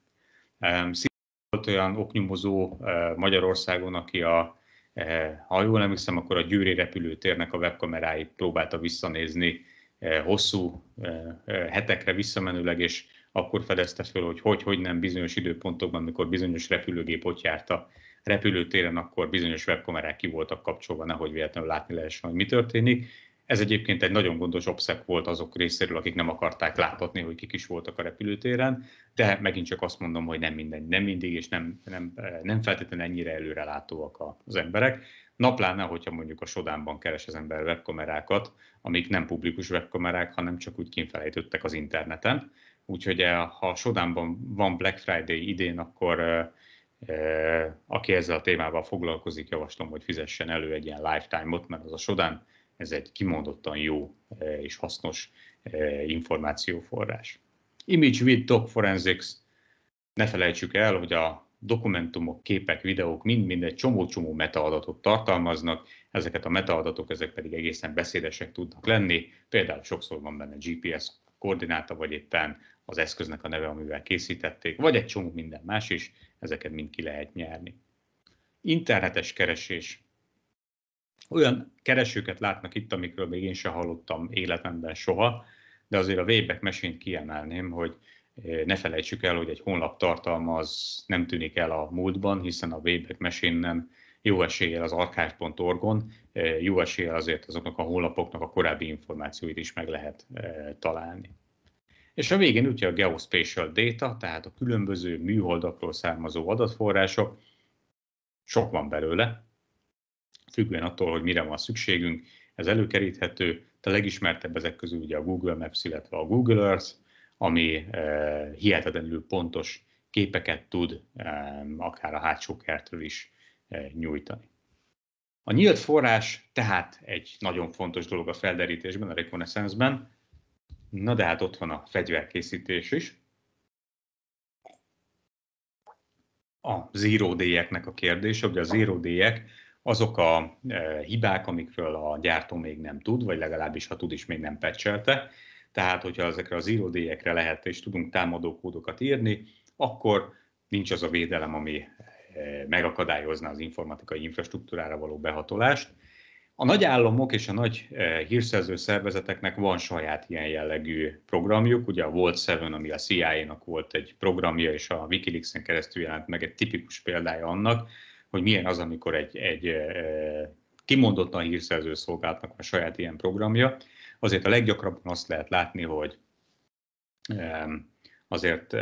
[SPEAKER 1] Volt olyan oknyomozó eh, Magyarországon, aki a, eh, ha jól emlékszem, akkor a Győri repülőtérnek a webkameráit próbálta visszanézni E, hosszú e, e, hetekre visszamenőleg, és akkor fedezte föl, hogy hogy, hogy nem bizonyos időpontokban, amikor bizonyos repülőgép ott járt a repülőtéren, akkor bizonyos webkamerák ki voltak kapcsolva, nehogy véletlenül látni lehessen, hogy mi történik. Ez egyébként egy nagyon gondos obszek volt azok részéről, akik nem akarták láthatni, hogy kik is voltak a repülőtéren, de megint csak azt mondom, hogy nem minden, nem mindig, és nem, nem, nem feltétlenül ennyire előrelátóak az emberek. Naplán, hogyha mondjuk a sodánban keres az ember webkamerákat, amik nem publikus webkamerák, hanem csak úgy kínfelejtődtek az interneten. Úgyhogy eh, ha Sodánban van Black Friday idén, akkor eh, eh, aki ezzel a témával foglalkozik, javaslom, hogy fizessen elő egy ilyen lifetime-ot, mert az a Sodán, ez egy kimondottan jó és hasznos információforrás. Image with Doc Forensics. Ne felejtsük el, hogy a dokumentumok, képek, videók mind-mind egy csomó-csomó metaadatot tartalmaznak, ezeket a metaadatok, ezek pedig egészen beszédesek tudnak lenni, például sokszor van benne GPS koordináta, vagy éppen az eszköznek a neve, amivel készítették, vagy egy csomó minden más is, ezeket mind ki lehet nyerni. Internetes keresés. Olyan keresőket látnak itt, amikről még én sem hallottam életemben soha, de azért a Wayback mesén kiemelném, hogy eh, ne felejtsük el, hogy egy honlap tartalma az nem tűnik el a múltban, hiszen a Wayback mesén nem jó eséllyel az archive.org-on, eh, jó eséllyel azért azoknak a honlapoknak a korábbi információit is meg lehet eh, találni. És a végén úgy a geospatial data, tehát a különböző műholdakról származó adatforrások, sok van belőle, függően attól, hogy mire van szükségünk, ez előkeríthető, de legismertebb ezek közül ugye a Google Maps, illetve a Google Earth, ami eh, hihetetlenül pontos képeket tud, eh, akár a hátsó kertről is nyújtani. A nyílt forrás tehát egy nagyon fontos dolog a felderítésben, a reconnaissance-ben, na de hát ott van a fegyverkészítés is. A zero d a kérdése, ugye a zero d azok a hibák, amikről a gyártó még nem tud, vagy legalábbis ha tud is, még nem pecselte. Tehát, hogyha ezekre a zero d lehet és tudunk támadó kódokat írni, akkor nincs az a védelem, ami megakadályozná az informatikai infrastruktúrára való behatolást. A nagy államok és a nagy hírszerző szervezeteknek van saját ilyen jellegű programjuk, ugye a Volt 7, ami a CIA-nak volt egy programja, és a Wikileaks-en keresztül jelent meg egy tipikus példája annak, hogy milyen az, amikor egy, egy kimondottan hírszerző szolgálatnak van saját ilyen programja. Azért a leggyakrabban azt lehet látni, hogy azért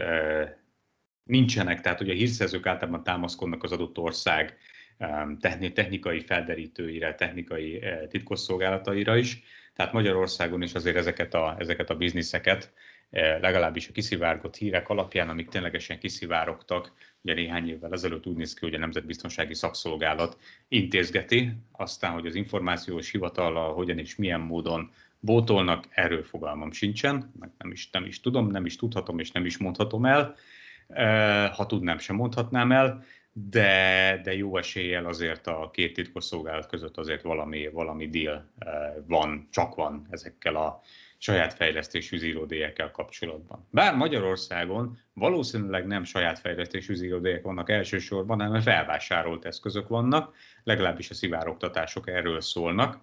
[SPEAKER 1] nincsenek, tehát hogy a hírszerzők általában támaszkodnak az adott ország um, technikai felderítőire, technikai eh, titkosszolgálataira is. Tehát Magyarországon is azért ezeket a, ezeket a bizniszeket, eh, legalábbis a kiszivárgott hírek alapján, amik ténylegesen kiszivárogtak, ugye néhány évvel ezelőtt úgy néz ki, hogy a Nemzetbiztonsági Szakszolgálat intézgeti, aztán, hogy az információs hivatallal hogyan és milyen módon bótolnak, erről fogalmam sincsen, meg nem is, nem is tudom, nem is tudhatom és nem is mondhatom el ha tudnám, sem mondhatnám el, de, de jó eséllyel azért a két titkosszolgálat között azért valami, valami deal van, csak van ezekkel a saját fejlesztésű zíródélyekkel kapcsolatban. Bár Magyarországon valószínűleg nem saját fejlesztésű zíródélyek vannak elsősorban, hanem felvásárolt eszközök vannak, legalábbis a szivároktatások erről szólnak,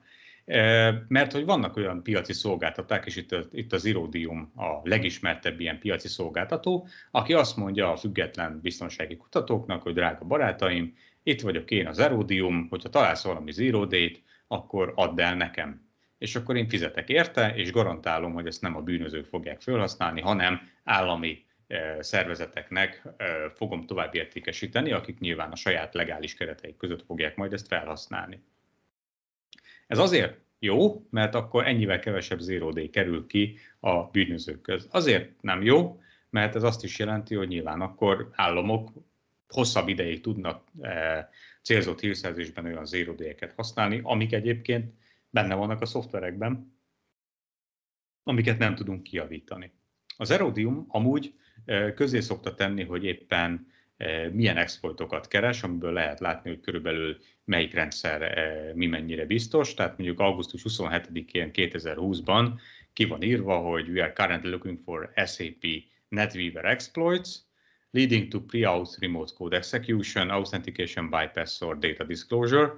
[SPEAKER 1] mert hogy vannak olyan piaci szolgáltaták, és itt, itt az Irodium a legismertebb ilyen piaci szolgáltató, aki azt mondja a független biztonsági kutatóknak, hogy drága barátaim, itt vagyok én az Erodium, hogyha találsz valami zero akkor add el nekem. És akkor én fizetek érte, és garantálom, hogy ezt nem a bűnözők fogják felhasználni, hanem állami szervezeteknek fogom tovább értékesíteni, akik nyilván a saját legális kereteik között fogják majd ezt felhasználni. Ez azért jó, mert akkor ennyivel kevesebb 0D kerül ki a bűnözők köz. Azért nem jó, mert ez azt is jelenti, hogy nyilván akkor államok hosszabb ideig tudnak e, célzott hírszerzésben olyan zérodéjeket használni, amik egyébként benne vannak a szoftverekben, amiket nem tudunk kiavítani. Az erodium amúgy e, közé szokta tenni, hogy éppen E, milyen exploitokat keres, amiből lehet látni, hogy körülbelül melyik rendszer e, mi mennyire biztos. Tehát mondjuk augusztus 27-én 2020-ban ki van írva, hogy we are currently looking for SAP NetWeaver exploits, leading to pre-auth remote code execution, authentication bypass or data disclosure.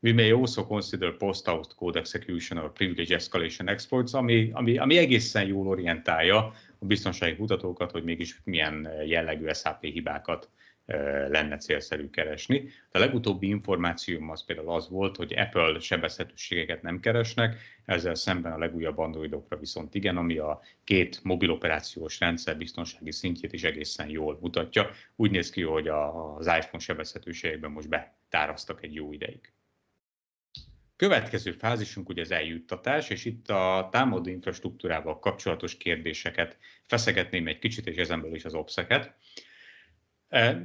[SPEAKER 1] We may also consider post-auth code execution or privilege escalation exploits, ami, ami, ami egészen jól orientálja a biztonsági kutatókat, hogy mégis milyen jellegű SAP hibákat lenne célszerű keresni. A legutóbbi információm az például az volt, hogy Apple sebezhetőségeket nem keresnek, ezzel szemben a legújabb Androidokra viszont igen, ami a két mobil operációs rendszer biztonsági szintjét is egészen jól mutatja. Úgy néz ki, hogy az iPhone sebezhetőségekben most betáraztak egy jó ideig. Következő fázisunk ugye az eljuttatás, és itt a támadó infrastruktúrával kapcsolatos kérdéseket feszegetném egy kicsit, és ezen belül is az obszeket.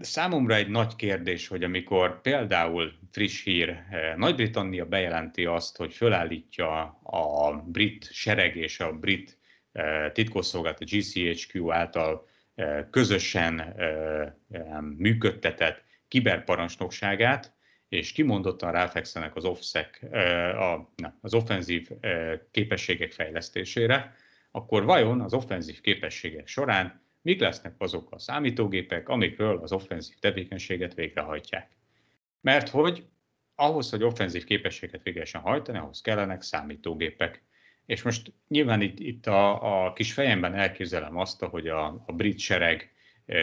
[SPEAKER 1] Számomra egy nagy kérdés, hogy amikor például friss hír, Nagy-Britannia bejelenti azt, hogy fölállítja a brit sereg és a brit titkosszolgálat, a GCHQ által közösen működtetett kiberparancsnokságát, és kimondottan ráfekszenek az, offsec, az offenzív képességek fejlesztésére, akkor vajon az offenzív képességek során mik lesznek azok a számítógépek, amikről az offenzív tevékenységet végrehajtják. Mert hogy ahhoz, hogy offenzív képességet végesen hajtani, ahhoz kellenek számítógépek. És most nyilván itt, itt a, a kis fejemben elképzelem azt, hogy a, a brit sereg e,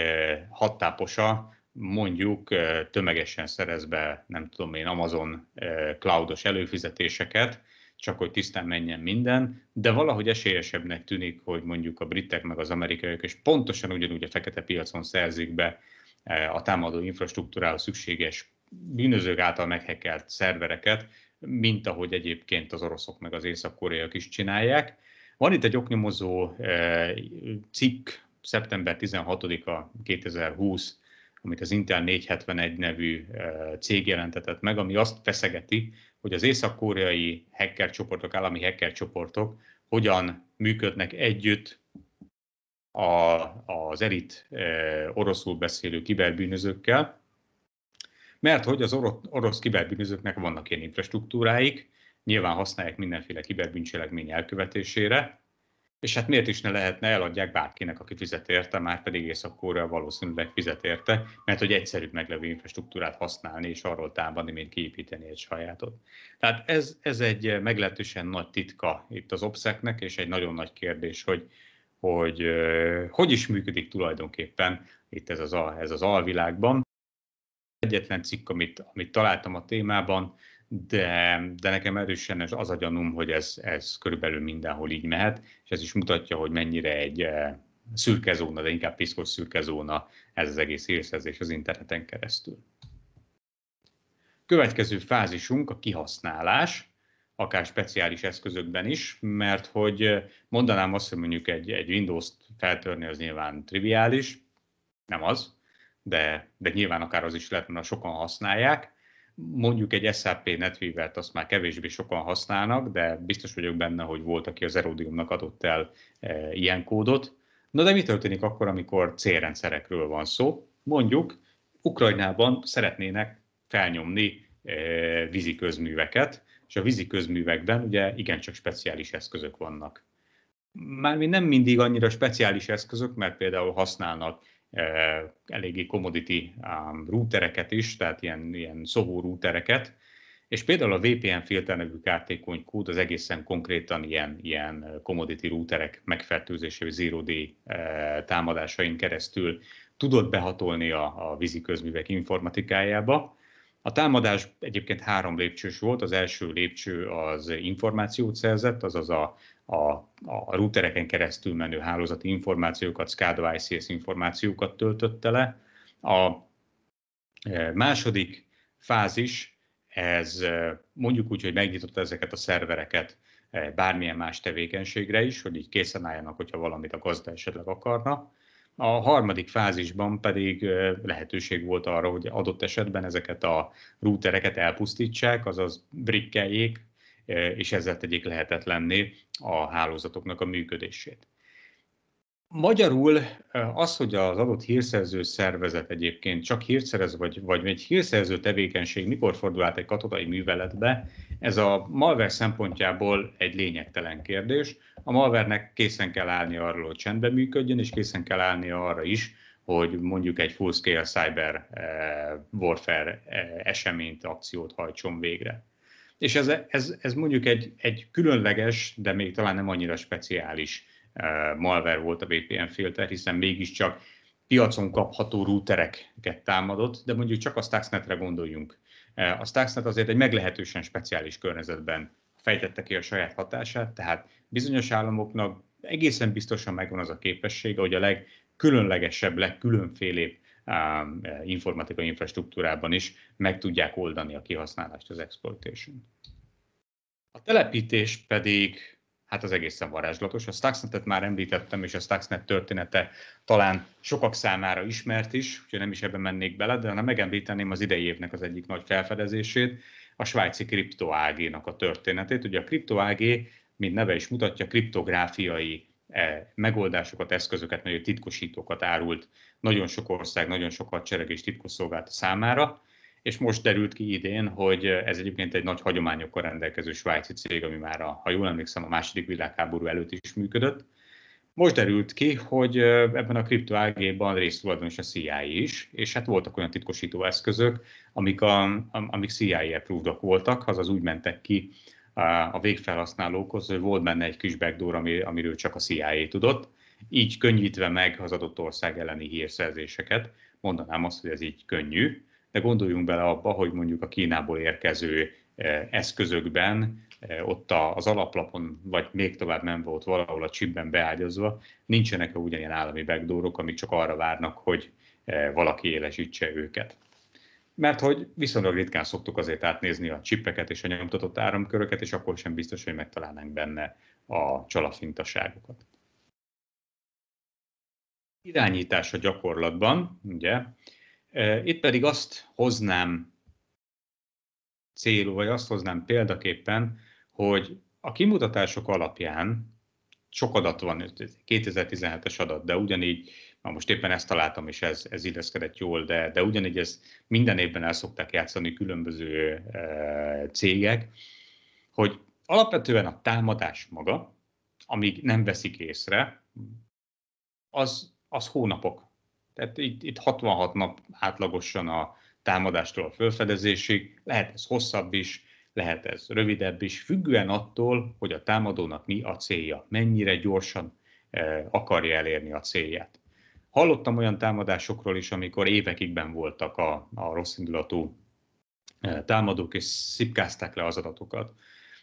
[SPEAKER 1] hattáposa mondjuk e, tömegesen szerez be, nem tudom én, Amazon e, cloudos előfizetéseket, csak hogy tisztán menjen minden, de valahogy esélyesebbnek tűnik, hogy mondjuk a britek meg az amerikaiak, és pontosan ugyanúgy a fekete piacon szerzik be e, a támadó infrastruktúrához szükséges bűnözők által meghekelt szervereket, mint ahogy egyébként az oroszok meg az észak-koreaiak is csinálják. Van itt egy oknyomozó e, cikk, szeptember 16-a 2020, amit az Intel 471 nevű e, cég jelentetett meg, ami azt feszegeti, hogy az észak-koreai hacker csoportok, állami hacker csoportok hogyan működnek együtt a, az elit e, oroszul beszélő kiberbűnözőkkel, mert hogy az orosz, orosz kiberbűnözőknek vannak ilyen infrastruktúráik, nyilván használják mindenféle kiberbűncselekmény elkövetésére, és hát miért is ne lehetne, eladják bárkinek, aki fizet érte, már pedig Észak-Korea valószínűleg fizet érte, mert hogy egyszerűbb meglevő infrastruktúrát használni és arról támadni, mint kiépíteni egy sajátot. Tehát ez, ez egy meglehetősen nagy titka itt az obszeknek, és egy nagyon nagy kérdés, hogy hogy hogy is működik tulajdonképpen itt ez az, ez az alvilágban. Egyetlen cikk, amit, amit találtam a témában, de, de nekem erősen ez az a gyanúm, hogy ez, ez körülbelül mindenhol így mehet, és ez is mutatja, hogy mennyire egy eh, szürke zóna, de inkább piszkos szürke zóna ez az egész hírszerzés az interneten keresztül. Következő fázisunk a kihasználás, akár speciális eszközökben is, mert hogy eh, mondanám azt, hogy mondjuk egy, egy Windows-t feltörni az nyilván triviális, nem az, de, de nyilván akár az is lehet, mert sokan használják, mondjuk egy SAP netvívet azt már kevésbé sokan használnak, de biztos vagyok benne, hogy volt, aki az Erodiumnak adott el e, ilyen kódot. Na de mi történik akkor, amikor célrendszerekről van szó? Mondjuk Ukrajnában szeretnének felnyomni e, vízi közműveket, és a vízi közművekben ugye igencsak speciális eszközök vannak. Mármint nem mindig annyira speciális eszközök, mert például használnak eléggé commodity routereket is, tehát ilyen, ilyen szovó routereket, és például a VPN filter nevű kártékony kód az egészen konkrétan ilyen, ilyen commodity routerek megfertőzése, vagy zero day támadásain keresztül tudott behatolni a, a vízi közművek informatikájába. A támadás egyébként három lépcsős volt, az első lépcső az információt szerzett, azaz a, a, a routereken keresztül menő hálózati információkat, SCADA ICS információkat töltötte le. A e, második fázis, ez e, mondjuk úgy, hogy megnyitotta ezeket a szervereket e, bármilyen más tevékenységre is, hogy így készen álljanak, hogyha valamit a gazda esetleg akarna. A harmadik fázisban pedig lehetőség volt arra, hogy adott esetben ezeket a routereket elpusztítsák, azaz brikkeljék, Eh, és ezzel tegyék lehetetlenné a hálózatoknak a működését. Magyarul eh, az, hogy az adott hírszerző szervezet egyébként csak hírszerez, vagy, vagy egy hírszerző tevékenység mikor fordul át egy katonai műveletbe, ez a malver szempontjából egy lényegtelen kérdés. A malvernek készen kell állni arra, hogy csendben működjön, és készen kell állni arra is, hogy mondjuk egy full-scale cyber eh, warfare eseményt, akciót hajtson végre és ez, ez, ez mondjuk egy, egy különleges, de még talán nem annyira speciális uh, malware volt a VPN filter, hiszen mégiscsak piacon kapható rútereket támadott, de mondjuk csak a Stuxnetre gondoljunk. A Stuxnet azért egy meglehetősen speciális környezetben fejtette ki a saját hatását, tehát bizonyos államoknak egészen biztosan megvan az a képessége, hogy a legkülönlegesebb, legkülönfélébb informatikai infrastruktúrában is meg tudják oldani a kihasználást, az exploitation. A telepítés pedig hát az egészen varázslatos. A Stuxnetet már említettem, és a Stuxnet története talán sokak számára ismert is, úgyhogy nem is ebben mennék bele, de hanem megemlíteném az idei évnek az egyik nagy felfedezését, a svájci kripto AG-nak a történetét. Ugye a kripto AG, mint neve is mutatja, kriptográfiai E, megoldásokat, eszközöket, nagyon titkosítókat árult nagyon sok ország, nagyon sok hadsereg és titkosszolgált számára, és most derült ki idén, hogy ez egyébként egy nagy hagyományokkal rendelkező svájci cég, ami már, a, ha jól emlékszem, a második világháború előtt is működött. Most derült ki, hogy e, ebben a kriptoágéban is a CIA is, és hát voltak olyan titkosító eszközök, amik, a, amik CIA approved voltak, azaz úgy mentek ki a végfelhasználókhoz, hogy volt benne egy kis backdoor, ami, amiről csak a CIA tudott, így könnyítve meg az adott ország elleni hírszerzéseket. Mondanám azt, hogy ez így könnyű, de gondoljunk bele abba, hogy mondjuk a Kínából érkező e, eszközökben, e, ott az alaplapon, vagy még tovább nem volt valahol a csipben beágyazva, nincsenek -e ugyanilyen állami backdoorok, amik csak arra várnak, hogy e, valaki élesítse őket mert hogy viszonylag ritkán szoktuk azért átnézni a csippeket és a nyomtatott áramköröket, és akkor sem biztos, hogy megtalálnánk benne a csalafintaságokat. Irányítás a gyakorlatban, ugye? E, itt pedig azt hoznám célú, vagy azt hoznám példaképpen, hogy a kimutatások alapján sok adat van, 2017-es adat, de ugyanígy Na most éppen ezt találtam, és ez, ez illeszkedett jól, de, de ugyanígy ez minden évben el szokták játszani különböző e, cégek, hogy alapvetően a támadás maga, amíg nem veszik észre, az, az hónapok. Tehát itt, itt 66 nap átlagosan a támadástól a felfedezésig, lehet ez hosszabb is, lehet ez rövidebb is, függően attól, hogy a támadónak mi a célja, mennyire gyorsan e, akarja elérni a célját. Hallottam olyan támadásokról is, amikor évekigben voltak a, a rossz indulatú e, támadók, és szipkázták le az adatokat.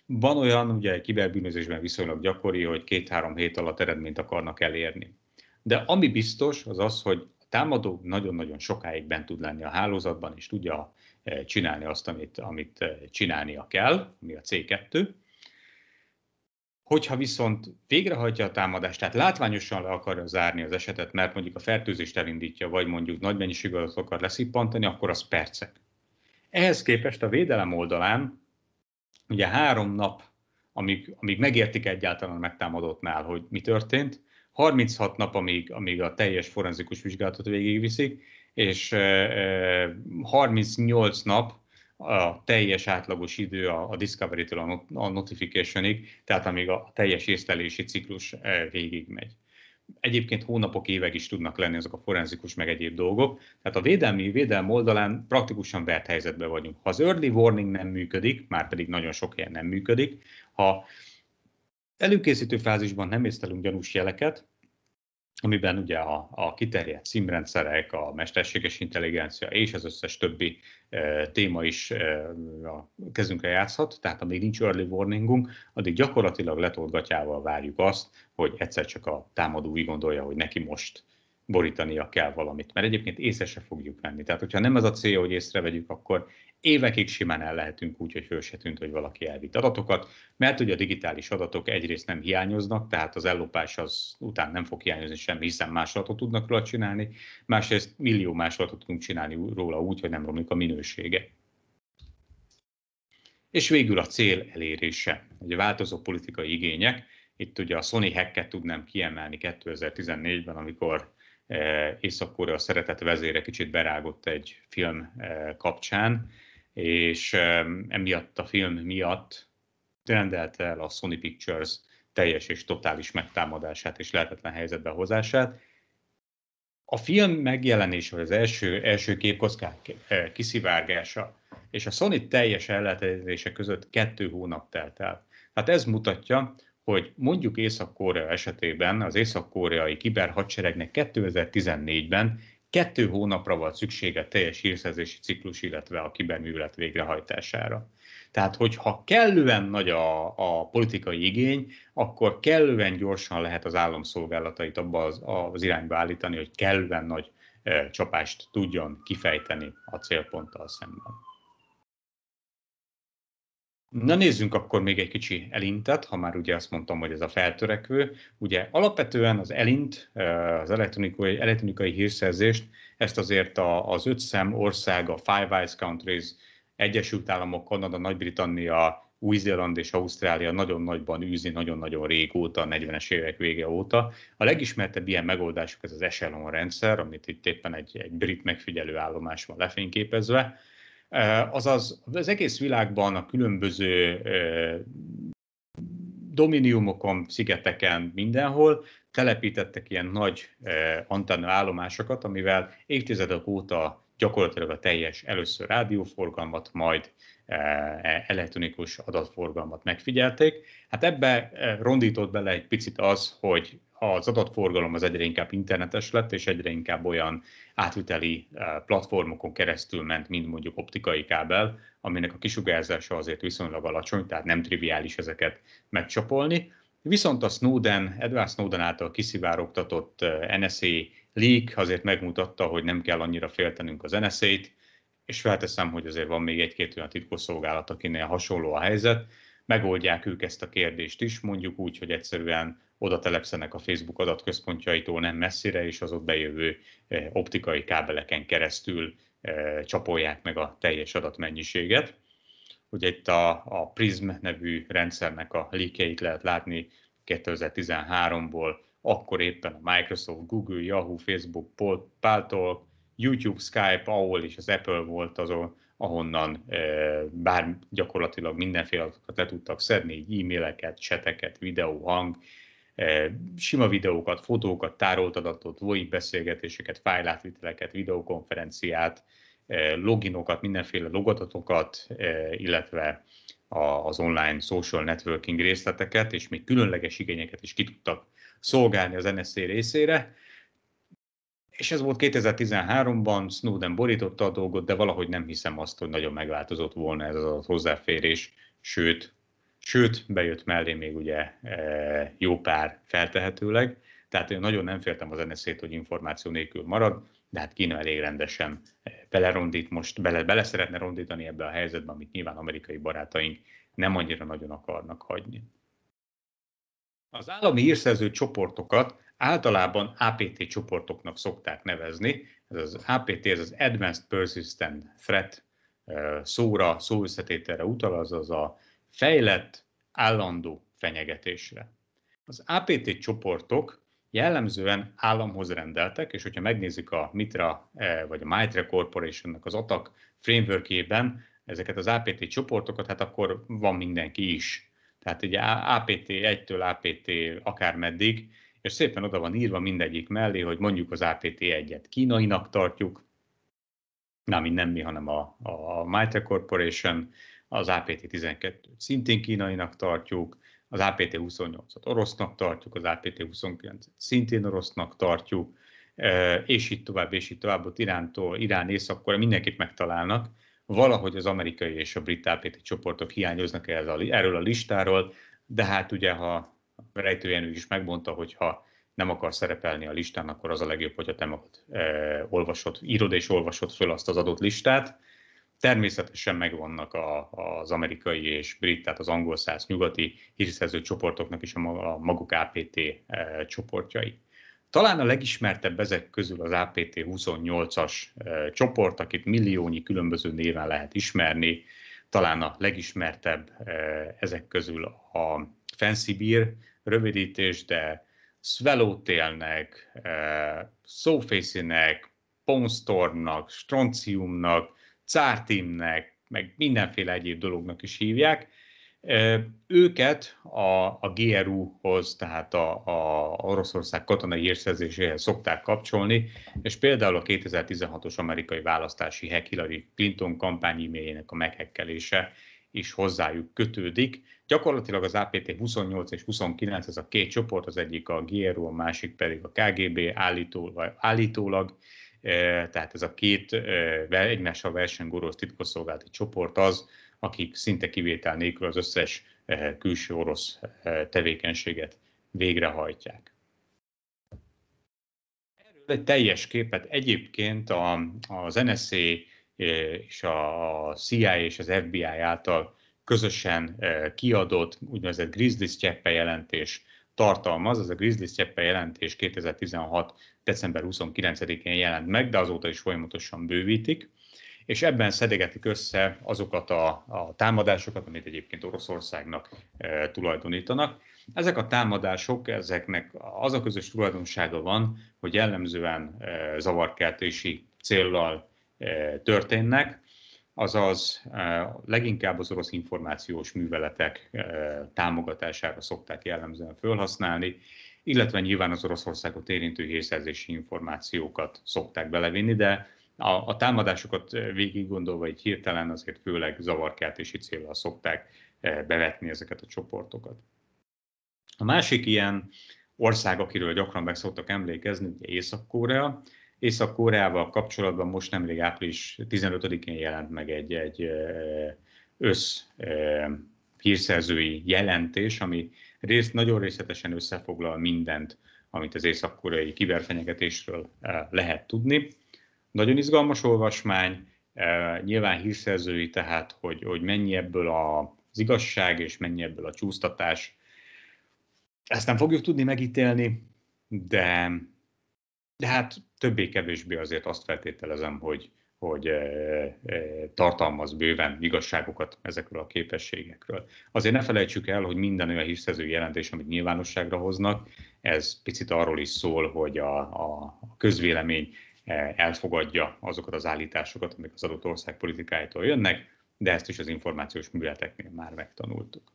[SPEAKER 1] Van olyan, ugye kiberbűnözésben viszonylag gyakori, hogy két-három hét alatt eredményt akarnak elérni. De ami biztos, az az, hogy a támadó nagyon-nagyon sokáig bent tud lenni a hálózatban, és tudja e, csinálni azt, amit, amit e, csinálnia kell, mi a C2, Hogyha viszont végrehajtja a támadást, tehát látványosan le akarja zárni az esetet, mert mondjuk a fertőzést elindítja, vagy mondjuk nagy mennyiségű adatot akar leszippantani, akkor az percek. Ehhez képest a védelem oldalán ugye három nap, amíg, amíg megértik egyáltalán a megtámadottnál, hogy mi történt, 36 nap, amíg, amíg a teljes forenzikus vizsgálatot végigviszik, és 38 eh, eh, nap, a teljes átlagos idő a, a Discovery-től a notificationig, tehát amíg a teljes észlelési ciklus eh, végigmegy. Egyébként hónapok, évek is tudnak lenni ezek a forenzikus meg egyéb dolgok. Tehát a védelmi védelm oldalán praktikusan vert helyzetben vagyunk. Ha az early warning nem működik, már pedig nagyon sok helyen nem működik, ha előkészítő fázisban nem észlelünk gyanús jeleket, amiben ugye a, a kiterjedt szimrendszerek, a mesterséges intelligencia és az összes többi e, téma is e, a kezünkre játszhat, tehát amíg nincs early warningunk, addig gyakorlatilag letolgatjával várjuk azt, hogy egyszer csak a támadó úgy gondolja, hogy neki most borítania kell valamit, mert egyébként észre se fogjuk venni. Tehát, hogyha nem az a célja, hogy észrevegyük, akkor évekig simán el lehetünk úgy, hogy föl se tűnt, hogy valaki elvitt adatokat, mert ugye a digitális adatok egyrészt nem hiányoznak, tehát az ellopás az után nem fog hiányozni semmi, hiszen másolatot tudnak róla csinálni, másrészt millió másolatot tudunk csinálni róla úgy, hogy nem romlik a minősége. És végül a cél elérése, ugye változó politikai igények, itt ugye a Sony hack tudnám kiemelni 2014-ben, amikor Eh, Észak-Korea szeretett vezére kicsit berágott egy film eh, kapcsán, és emiatt a film miatt rendelte el a Sony Pictures teljes és totális megtámadását és lehetetlen helyzetbe hozását. A film megjelenése, az első, első képkockák eh, kiszivárgása és a Sony teljes elletelezése között kettő hónap telt el. Hát ez mutatja, hogy mondjuk Észak-Korea esetében az észak-koreai kiberhadseregnek 2014-ben kettő hónapra volt szüksége teljes hírszerzési ciklus, illetve a kiberművelet végrehajtására. Tehát, hogyha kellően nagy a, a politikai igény, akkor kellően gyorsan lehet az államszolgálatait abba az, az irányba állítani, hogy kellően nagy e, csapást tudjon kifejteni a célponttal szemben. Na nézzünk akkor még egy kicsi elintet, ha már ugye azt mondtam, hogy ez a feltörekvő. Ugye alapvetően az elint, az elektronikai, elektronikai hírszerzést, ezt azért a, az öt szem ország, a Five Eyes Countries, Egyesült Államok, Kanada, Nagy-Britannia, új-Zéland és Ausztrália nagyon nagyban űzi nagyon-nagyon régóta, a 40-es évek vége óta. A legismertebb ilyen megoldásuk ez az Echelon rendszer, amit itt éppen egy, egy brit megfigyelő állomás van lefényképezve, Azaz az egész világban a különböző dominiumokon, szigeteken, mindenhol telepítettek ilyen nagy antenna állomásokat, amivel évtizedek óta gyakorlatilag a teljes először rádióforgalmat, majd elektronikus adatforgalmat megfigyelték. Hát ebbe rondított bele egy picit az, hogy az adatforgalom az egyre inkább internetes lett, és egyre inkább olyan átviteli eh, platformokon keresztül ment, mint mondjuk optikai kábel, aminek a kisugárzása azért viszonylag alacsony, tehát nem triviális ezeket megcsapolni. Viszont a Snowden, Edward Snowden által kiszivárogtatott eh, NSA leak azért megmutatta, hogy nem kell annyira féltenünk az NSA-t, és felteszem, hogy azért van még egy-két olyan titkosszolgálat, akinél hasonló a helyzet, megoldják ők ezt a kérdést is, mondjuk úgy, hogy egyszerűen oda telepszenek a Facebook adatközpontjaitól nem messzire, és az ott bejövő eh, optikai kábeleken keresztül eh, csapolják meg a teljes adatmennyiséget. Ugye itt a, a PRISM nevű rendszernek a leakeit lehet látni 2013-ból, akkor éppen a Microsoft, Google, Yahoo, Facebook, Paltalk, YouTube, Skype, AOL és az Apple volt azon, ahonnan eh, bár gyakorlatilag mindenféle adatokat le tudtak szedni, így e-maileket, cseteket, videó, hang, Eh, sima videókat, fotókat, tárolt adatot, VoIP beszélgetéseket, fájlátviteleket, videokonferenciát, eh, loginokat, mindenféle logatatokat, eh, illetve az online social networking részleteket, és még különleges igényeket is ki tudtak szolgálni az NSZ részére. És ez volt 2013-ban, Snowden borította a dolgot, de valahogy nem hiszem azt, hogy nagyon megváltozott volna ez az hozzáférés, sőt, Sőt, bejött mellé még ugye e, jó pár feltehetőleg, tehát én nagyon nem féltem az NSZ-t, hogy információ nélkül marad, de hát Kína elég rendesen e, belerondít most, bele, bele szeretne rondítani ebbe a helyzetbe, amit nyilván amerikai barátaink nem annyira nagyon akarnak hagyni. Az állami írszerző csoportokat általában APT csoportoknak szokták nevezni. Ez az APT, ez az Advanced Persistent Threat e, szóra, szóösszetételre utal, az a fejlett állandó fenyegetésre. Az APT csoportok jellemzően államhoz rendeltek, és hogyha megnézzük a Mitra eh, vagy a corporation Corporationnak az ATAK frameworkében ezeket az APT csoportokat, hát akkor van mindenki is. Tehát ugye APT 1-től APT akármeddig, és szépen oda van írva mindegyik mellé, hogy mondjuk az APT 1-et kínainak tartjuk, nem, nem mi, hanem a, a, Mitra Corporation, az APT-12 szintén kínainak tartjuk, az APT-28-at orosznak tartjuk, az APT-29 szintén orosznak tartjuk, és itt tovább, és itt tovább, ott Irántól, Irán akkor mindenkit megtalálnak. Valahogy az amerikai és a brit APT csoportok hiányoznak erről a listáról, de hát ugye, ha rejtőjenő is megmondta, hogy ha nem akar szerepelni a listán, akkor az a legjobb, hogyha te magad eh, olvasod, írod és olvasod föl azt az adott listát. Természetesen megvannak a, az amerikai és brit, tehát az angol száz nyugati hírszerző csoportoknak is a, maguk APT e, eh, csoportjai. Talán a legismertebb ezek közül az APT 28-as e, csoport, akit milliónyi különböző néven lehet ismerni. Talán a legismertebb e, ezek közül a Fancy Beer rövidítés, de Swallowtailnek, e, eh, Sofacinek, Ponstornak, Strontiumnak, cártimnek, meg mindenféle egyéb dolognak is hívják. Őket a, a GRU-hoz, tehát a, a Oroszország katonai érszerzéséhez szokták kapcsolni, és például a 2016-os amerikai választási hack Hillary Clinton kampány e a meghekkelése is hozzájuk kötődik. Gyakorlatilag az APT 28 és 29, ez a két csoport, az egyik a GRU, a másik pedig a KGB állítólag tehát ez a két egymással versenygúroz titkosszolgálati csoport az, akik szinte kivétel nélkül az összes külső orosz tevékenységet végrehajtják. Erről egy teljes képet egyébként a, az NSA és a CIA és az FBI által közösen kiadott úgynevezett Grizzly Steppe jelentés tartalmaz, az a grizzly cseppe jelentés 2016. december 29-én jelent meg, de azóta is folyamatosan bővítik, és ebben szedegetik össze azokat a, a támadásokat, amit egyébként Oroszországnak e, tulajdonítanak. Ezek a támadások, ezeknek az a közös tulajdonsága van, hogy jellemzően e, zavarkeltési céllal e, történnek, azaz eh, leginkább az orosz információs műveletek eh, támogatására szokták jellemzően felhasználni, illetve nyilván az Oroszországot érintő hírszerzési információkat szokták belevinni, de a, a támadásokat eh, végig gondolva egy hirtelen azért főleg zavarkeltési célra szokták bevetni ezeket a csoportokat. A másik ilyen ország, akiről gyakran meg szoktak emlékezni, ugye Észak-Korea, Észak-Koreával kapcsolatban most nemrég április 15-én jelent meg egy, egy össz hírszerzői jelentés, ami rész, nagyon részletesen összefoglal mindent, amit az észak-koreai kiberfenyegetésről lehet tudni. Nagyon izgalmas olvasmány, nyilván hírszerzői tehát, hogy, hogy mennyi ebből az igazság és mennyi ebből a csúsztatás. Ezt nem fogjuk tudni megítélni, de, de hát többé-kevésbé azért azt feltételezem, hogy, hogy eh, eh, tartalmaz bőven igazságokat ezekről a képességekről. Azért ne felejtsük el, hogy minden olyan hírszerző jelentés, amit nyilvánosságra hoznak, ez picit arról is szól, hogy a, a közvélemény eh, elfogadja azokat az állításokat, amik az adott ország politikájától jönnek, de ezt is az információs műveleteknél már megtanultuk.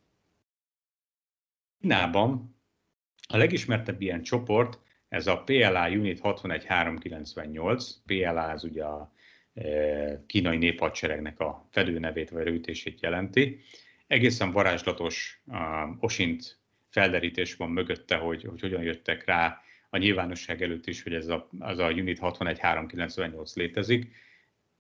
[SPEAKER 1] Kínában a legismertebb ilyen csoport ez a PLA Unit 61398, PLA az ugye a e, kínai néphadseregnek a fedőnevét vagy rögtését jelenti. Egészen varázslatos um, osint felderítés van mögötte, hogy, hogy hogyan jöttek rá a nyilvánosság előtt is, hogy ez a, az a Unit 61398 létezik.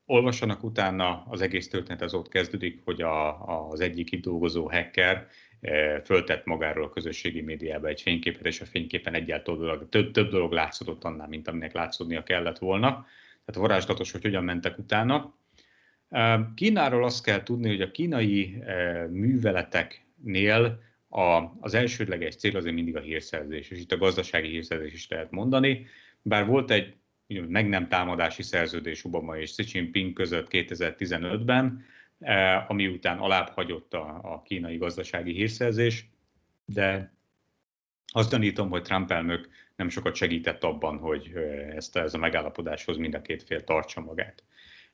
[SPEAKER 1] Olvassanak utána, az egész történet az ott kezdődik, hogy a, az egyik itt dolgozó hacker E, föltett magáról a közösségi médiába egy fényképet, és a fényképen egyáltalán több, több dolog látszott annál, mint aminek látszódnia kellett volna. Tehát varázslatos, hogy hogyan mentek utána. E, Kínáról azt kell tudni, hogy a kínai e, műveleteknél a, az elsődleges cél azért mindig a hírszerzés, és itt a gazdasági hírszerzés is lehet mondani, bár volt egy meg nem támadási szerződés Obama és Xi Jinping között 2015-ben, E, ami után alább hagyott a, a kínai gazdasági hírszerzés, de azt tanítom, hogy Trump elnök nem sokat segített abban, hogy e, ezt ez a megállapodáshoz mind a két fél tartsa magát.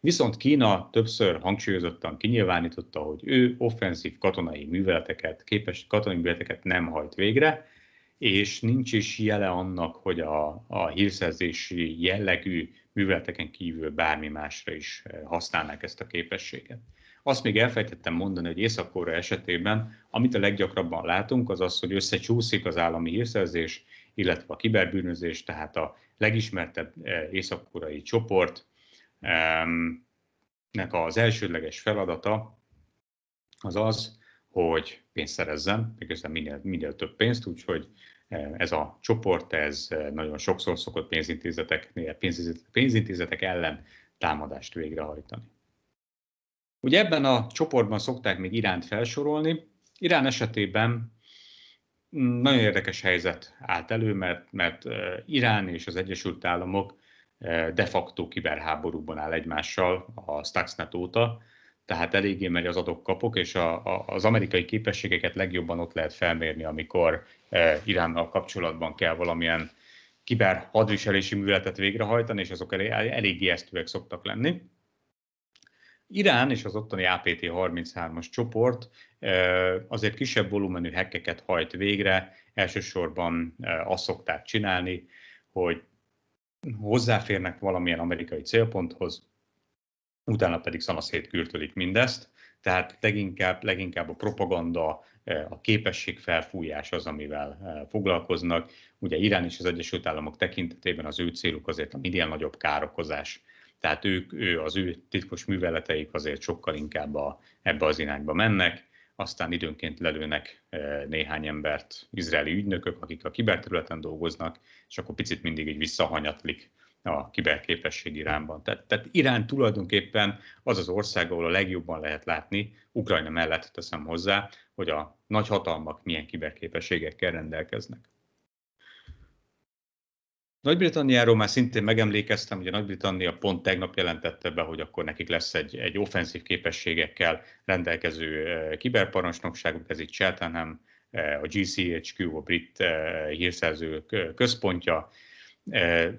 [SPEAKER 1] Viszont Kína többször hangsúlyozottan kinyilvánította, hogy ő offenszív katonai műveleteket, képes katonai műveleteket nem hajt végre, és nincs is jele annak, hogy a, a hírszerzési jellegű műveleteken kívül bármi másra is e, használnák ezt a képességet. Azt még elfelejtettem mondani, hogy észak esetében, amit a leggyakrabban látunk, az az, hogy összecsúszik az állami hírszerzés, illetve a kiberbűnözés, tehát a legismertebb eh, észak csoport, nek az elsődleges feladata az az, hogy pénzt szerezzen, miközben minél, minél több pénzt, úgyhogy eh, ez a csoport, ez eh, nagyon sokszor szokott pénzintézeteknél, pénzintézetek ellen támadást végrehajtani. Ugye ebben a csoportban szokták még Iránt felsorolni. Irán esetében mm, nagyon érdekes helyzet állt elő, mert, mert Irán és az Egyesült Államok de facto kiberháborúban áll egymással a Stuxnet óta, tehát eléggé megy az adok-kapok, és a, a, az amerikai képességeket legjobban ott lehet felmérni, amikor e, Iránnal kapcsolatban kell valamilyen kiber hadviselési műveletet végrehajtani, és azok elég, eléggé esztőek szoktak lenni. Irán és az ottani APT-33-as csoport azért kisebb volumenű hekkeket hajt végre, elsősorban azt szokták csinálni, hogy hozzáférnek valamilyen amerikai célponthoz, utána pedig szanaszét kürtölik mindezt, tehát leginkább, leginkább a propaganda, a képesség felfújás az, amivel foglalkoznak. Ugye Irán és az Egyesült Államok tekintetében az ő céluk azért a minél nagyobb károkozás tehát ők, ő, az ő titkos műveleteik azért sokkal inkább a, ebbe az irányba mennek, aztán időnként lelőnek e, néhány embert izraeli ügynökök, akik a kiberterületen dolgoznak, és akkor picit mindig így visszahanyatlik a kiberképesség Iránban. Tehát, tehát Irán tulajdonképpen az az ország, ahol a legjobban lehet látni, Ukrajna mellett teszem hozzá, hogy a nagyhatalmak milyen kiberképességekkel rendelkeznek. Nagy-Britanniáról már szintén megemlékeztem, a Nagy-Britannia pont tegnap jelentette be, hogy akkor nekik lesz egy, egy offenszív képességekkel rendelkező eh, kiberparancsnokságuk, ez itt Cheltenham, eh, a GCHQ, a brit eh, hírszerző központja,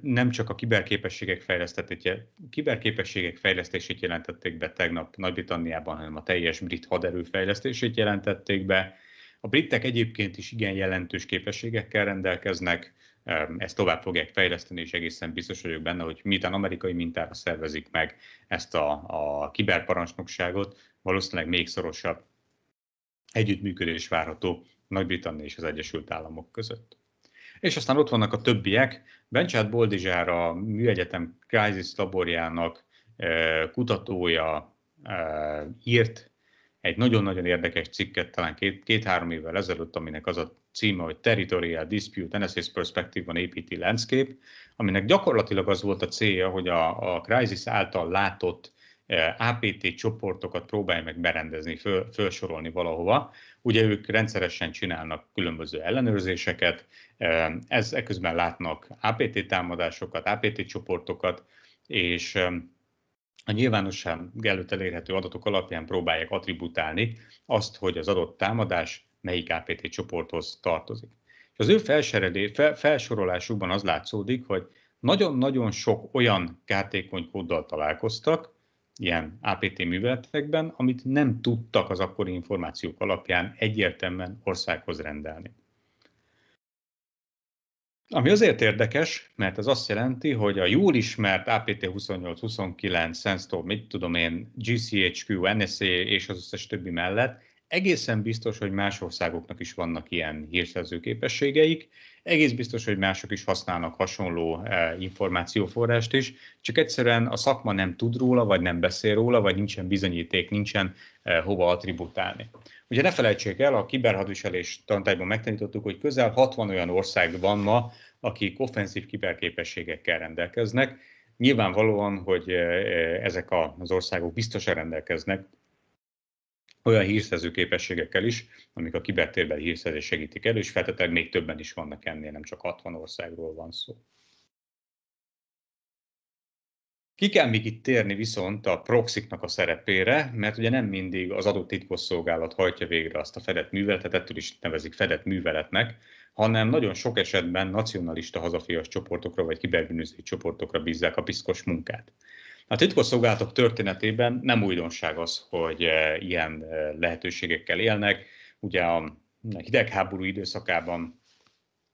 [SPEAKER 1] nem csak a kiberképességek fejlesztését, kiberképességek fejlesztését jelentették be tegnap Nagy-Britanniában, hanem a teljes brit haderő fejlesztését jelentették be. A britek egyébként is igen jelentős képességekkel rendelkeznek, ezt tovább fogják fejleszteni, és egészen biztos vagyok benne, hogy miután amerikai mintára szervezik meg ezt a, a kiberparancsnokságot, valószínűleg még szorosabb együttműködés várható Nagy-Britannia és az Egyesült Államok között. És aztán ott vannak a többiek. Bencsát Boldizsár a Műegyetem Crisis laborjának e, kutatója e, írt egy nagyon-nagyon érdekes cikket talán két-három két, évvel ezelőtt, aminek az a címe, hogy Territorial Dispute Analysis Perspective on APT Landscape, aminek gyakorlatilag az volt a célja, hogy a, a Crisis által látott eh, APT csoportokat próbálj meg berendezni, föl, felsorolni valahova. Ugye ők rendszeresen csinálnak különböző ellenőrzéseket, eh, ez eközben látnak APT támadásokat, APT csoportokat, és eh, a nyilvánosság előtt elérhető adatok alapján próbálják attribútálni azt, hogy az adott támadás melyik APT csoporthoz tartozik. És az ő felsorolásukban az látszódik, hogy nagyon-nagyon sok olyan kártékony kóddal találkoztak, ilyen APT műveletekben, amit nem tudtak az akkori információk alapján egyértelműen országhoz rendelni. Ami azért érdekes, mert ez azt jelenti, hogy a jól ismert APT28-29, SenseTorm, mit tudom én, GCHQ, NSA és az összes többi mellett Egészen biztos, hogy más országoknak is vannak ilyen hírszerző képességeik, egész biztos, hogy mások is használnak hasonló eh, információforrást is, csak egyszerűen a szakma nem tud róla, vagy nem beszél róla, vagy nincsen bizonyíték, nincsen eh, hova attribútálni. Ugye ne felejtsék el, a kiberhadviselés tantályban megtanítottuk, hogy közel 60 olyan ország van ma, akik offenszív kiberképességekkel rendelkeznek, Nyilvánvalóan, hogy eh, ezek az országok biztosan rendelkeznek olyan hírszerző képességekkel is, amik a kibertérben hírszerzés segítik elő, és feltétlenül még többen is vannak ennél, nem csak 60 országról van szó. Ki kell még itt térni viszont a proxiknak a szerepére, mert ugye nem mindig az adott titkosszolgálat hajtja végre azt a fedett műveletet, ettől is nevezik fedett műveletnek, hanem nagyon sok esetben nacionalista hazafias csoportokra vagy kiberbűnözői csoportokra bízzák a piszkos munkát. A titkosszolgálatok történetében nem újdonság az, hogy eh, ilyen eh, lehetőségekkel élnek. Ugye a hidegháború időszakában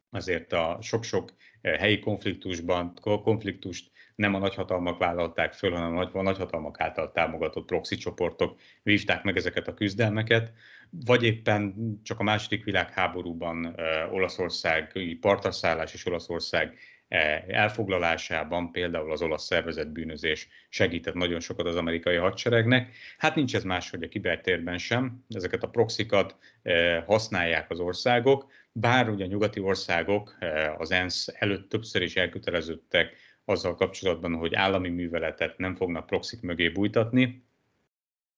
[SPEAKER 1] azért a sok-sok eh, helyi konfliktusban, konfliktust nem a nagyhatalmak vállalták föl, hanem a nagyhatalmak által támogatott proxy csoportok vívták meg ezeket a küzdelmeket, vagy éppen csak a második világháborúban Olaszország partaszállás és Olaszország E, elfoglalásában például az olasz szervezetbűnözés segített nagyon sokat az amerikai hadseregnek. Hát nincs ez más, hogy a kibertérben sem, ezeket a proxikat e, használják az országok, bár ugye a nyugati országok e, az ENSZ előtt többször is elköteleződtek azzal kapcsolatban, hogy állami műveletet nem fognak proxik mögé bújtatni,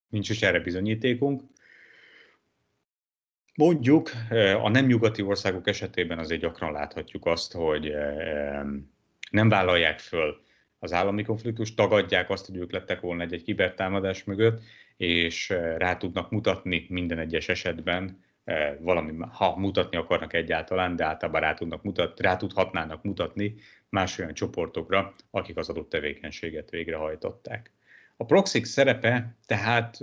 [SPEAKER 1] nincs is erre bizonyítékunk, Mondjuk eh, a nem nyugati országok esetében azért gyakran láthatjuk azt, hogy eh, nem vállalják föl az állami konfliktus, tagadják azt, hogy ők lettek volna egy-egy kibertámadás mögött, és eh, rá tudnak mutatni minden egyes esetben, valami, ha mutatni akarnak egyáltalán, de általában rá, tudnak mutat, rá tudhatnának mutatni más olyan csoportokra, akik az adott tevékenységet végrehajtották. A proxik szerepe tehát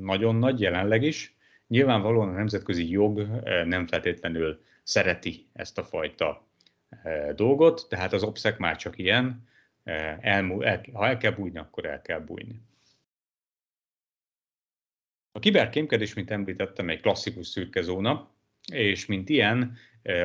[SPEAKER 1] nagyon nagy jelenleg is, Nyilvánvalóan a nemzetközi jog eh, nem feltétlenül szereti ezt a fajta eh, dolgot, tehát az obszek már csak ilyen, eh, elmú, el, ha el kell bújni, akkor el kell bújni. A kiberkémkedés, mint említettem, egy klasszikus szürke zóna, és mint ilyen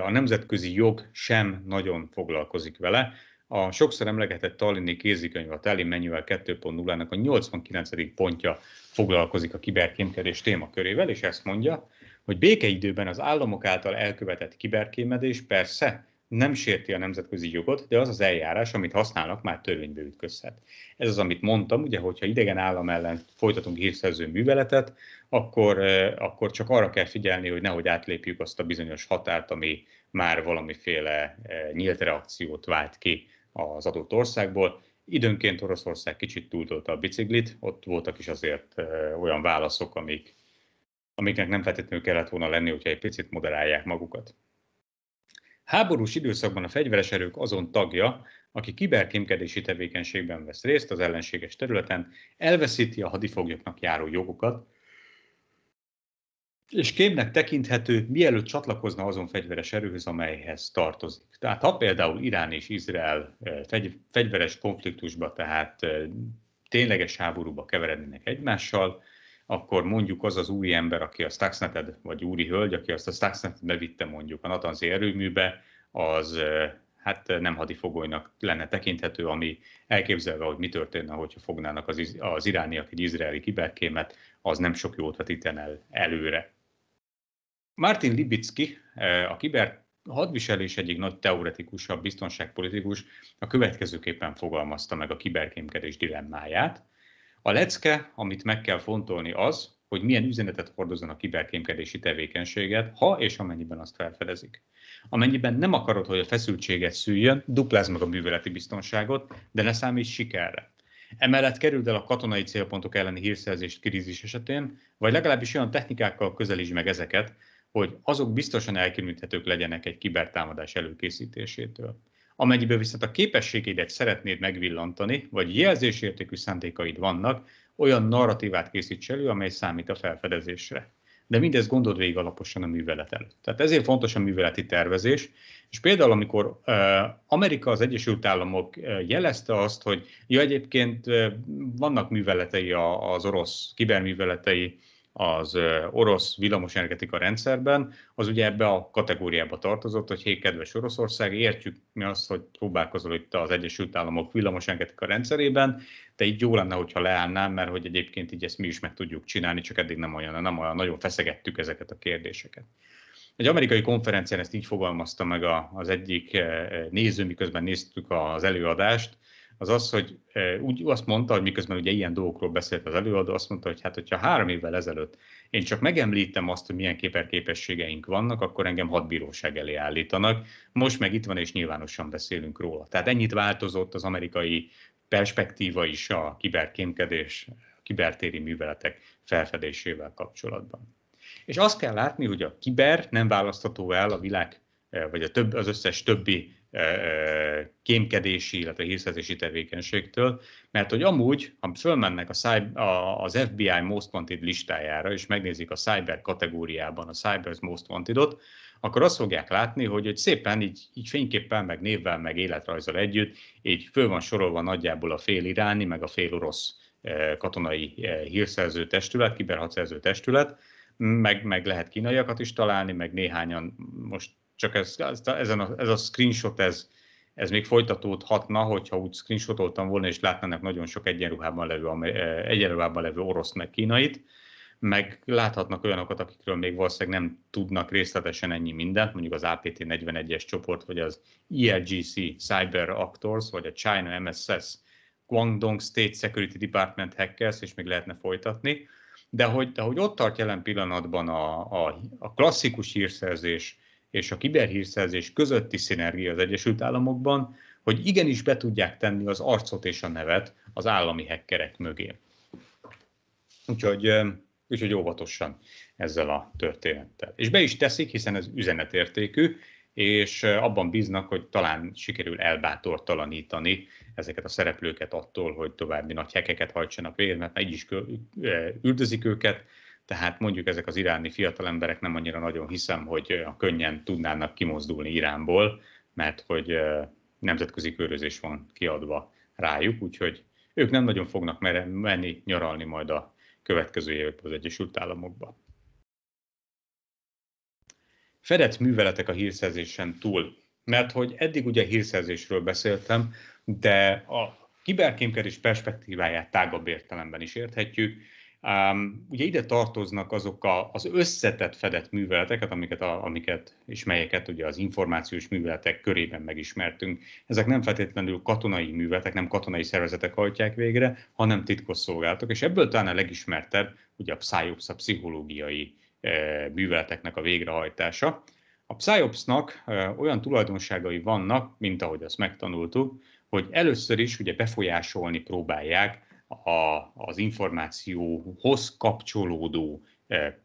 [SPEAKER 1] a nemzetközi jog sem nagyon foglalkozik vele, a sokszor emlegetett Tallinni kézikönyv a Tallinn Menüvel 2.0-nak a 89. pontja foglalkozik a kiberkémkedés témakörével, és ezt mondja, hogy békeidőben az államok által elkövetett kiberkémedés persze nem sérti a nemzetközi jogot, de az az eljárás, amit használnak, már törvénybe ütközhet. Ez az, amit mondtam, ugye, hogyha idegen állam ellen folytatunk hírszerző műveletet, akkor, akkor csak arra kell figyelni, hogy nehogy átlépjük azt a bizonyos határt, ami már valamiféle nyílt reakciót vált ki az adott országból. Időnként Oroszország kicsit túltolta a biciklit, ott voltak is azért olyan válaszok, amik, amiknek nem feltétlenül kellett volna lenni, hogyha egy picit moderálják magukat. Háborús időszakban a fegyveres erők azon tagja, aki kiberkémkedési tevékenységben vesz részt az ellenséges területen, elveszíti a hadifoglyoknak járó jogokat, és kémnek tekinthető, mielőtt csatlakozna azon fegyveres erőhöz, amelyhez tartozik. Tehát ha például Irán és Izrael eh, fegyveres konfliktusba, tehát eh, tényleges háborúba keverednének egymással, akkor mondjuk az az új ember, aki a Stuxneted, vagy úri hölgy, aki azt a Stuxneted bevitte mondjuk a Natanzi erőműbe, az eh, hát nem hadifogolynak lenne tekinthető, ami elképzelve, hogy mi történne, hogyha fognának az, az irániak egy izraeli kiberkémet, az nem sok jót vetítene el előre. Martin Libicki, eh, a kiber hadviselés egyik nagy teoretikusa, biztonságpolitikus a következőképpen fogalmazta meg a kiberkémkedés dilemmáját. A lecke, amit meg kell fontolni az, hogy milyen üzenetet hordozon a kiberkémkedési tevékenységet, ha és amennyiben azt felfedezik. Amennyiben nem akarod, hogy a feszültséget szüljön, duplázd meg a műveleti biztonságot, de ne számíts sikerre. Emellett kerüld el a katonai célpontok elleni hírszerzést krízis esetén, vagy legalábbis olyan technikákkal közelítsd meg ezeket, hogy azok biztosan elkülöníthetők legyenek egy kibertámadás előkészítésétől. Amennyiben viszont a képességeidet szeretnéd megvillantani, vagy jelzésértékű szándékaid vannak, olyan narratívát készíts elő, amely számít a felfedezésre. De mindez gondold végig alaposan a művelet előtt. Tehát ezért fontos a műveleti tervezés, és például amikor Amerika, az Egyesült Államok jelezte azt, hogy ja, egyébként vannak műveletei az orosz kiberműveletei az orosz villamosenergetika rendszerben, az ugye ebbe a kategóriába tartozott, hogy hé, kedves Oroszország, értjük mi azt, hogy próbálkozol itt az Egyesült Államok villamosenergetika rendszerében, de így jó lenne, hogyha leállnám, mert hogy egyébként így ezt mi is meg tudjuk csinálni, csak eddig nem olyan, nem olyan nagyon feszegettük ezeket a kérdéseket. Egy amerikai konferencián ezt így fogalmazta meg az egyik néző, miközben néztük az előadást, az az, hogy úgy azt mondta, hogy miközben ugye ilyen dolgokról beszélt az előadó, azt mondta, hogy hát hogyha három évvel ezelőtt én csak megemlítem azt, hogy milyen képerképességeink vannak, akkor engem hadbíróság elé állítanak, most meg itt van és nyilvánosan beszélünk róla. Tehát ennyit változott az amerikai perspektíva is a kiberkémkedés, a kibertéri műveletek felfedésével kapcsolatban. És azt kell látni, hogy a kiber nem választható el a világ, vagy a több, az összes többi kémkedési, illetve hírszerzési tevékenységtől, mert hogy amúgy, ha fölmennek a, száj, a, az FBI Most Wanted listájára, és megnézik a cyber kategóriában a Cyber Most Wantedot, akkor azt fogják látni, hogy, hogy szépen így, így fényképpen, meg névvel, meg életrajzzal együtt, így föl van sorolva nagyjából a fél iráni, meg a fél orosz katonai hírszerző testület, kiberhadszerző testület, meg, meg lehet kínaiakat is találni, meg néhányan most csak ez, ez, ezen a, ez a screenshot, ez, ez még folytatódhatna, hogyha úgy screenshotoltam volna, és látnának nagyon sok egyenruhában levő, e, egyenruhában levő orosz meg kínait, meg láthatnak olyanokat, akikről még valószínűleg nem tudnak részletesen ennyi mindent, mondjuk az APT-41-es csoport, vagy az ILGC e Cyber Actors, vagy a China MSS Guangdong State Security Department hackers, és még lehetne folytatni, de hogy, de hogy ott tart jelen pillanatban a, a, a klasszikus hírszerzés, és a kiberhírszerzés közötti szinergia az Egyesült Államokban, hogy igenis be tudják tenni az arcot és a nevet az állami hekkerek mögé. Úgyhogy, úgyhogy óvatosan ezzel a történettel. És be is teszik, hiszen ez üzenetértékű, és abban bíznak, hogy talán sikerül elbátortalanítani ezeket a szereplőket attól, hogy további nagy hekeket hajtsanak végre, mert így is üldözik őket, tehát mondjuk ezek az iráni fiatalemberek nem annyira nagyon hiszem, hogy könnyen tudnának kimozdulni Iránból, mert hogy nemzetközi körözés van kiadva rájuk, úgyhogy ők nem nagyon fognak menni nyaralni majd a következő években az Egyesült Államokba. Fedett műveletek a hírszerzésen túl. Mert hogy eddig ugye hírszerzésről beszéltem, de a kiberkémkedés perspektíváját tágabb értelemben is érthetjük, Um, ugye ide tartoznak azok a, az összetett fedett műveleteket, amiket, a, amiket és melyeket ugye az információs műveletek körében megismertünk. Ezek nem feltétlenül katonai műveletek, nem katonai szervezetek hajtják végre, hanem titkos szolgálatok. és ebből talán a legismertebb ugye a PSYOPS, a pszichológiai e, műveleteknek a végrehajtása. A PSYOPS-nak e, olyan tulajdonságai vannak, mint ahogy azt megtanultuk, hogy először is ugye befolyásolni próbálják a, az információhoz kapcsolódó e,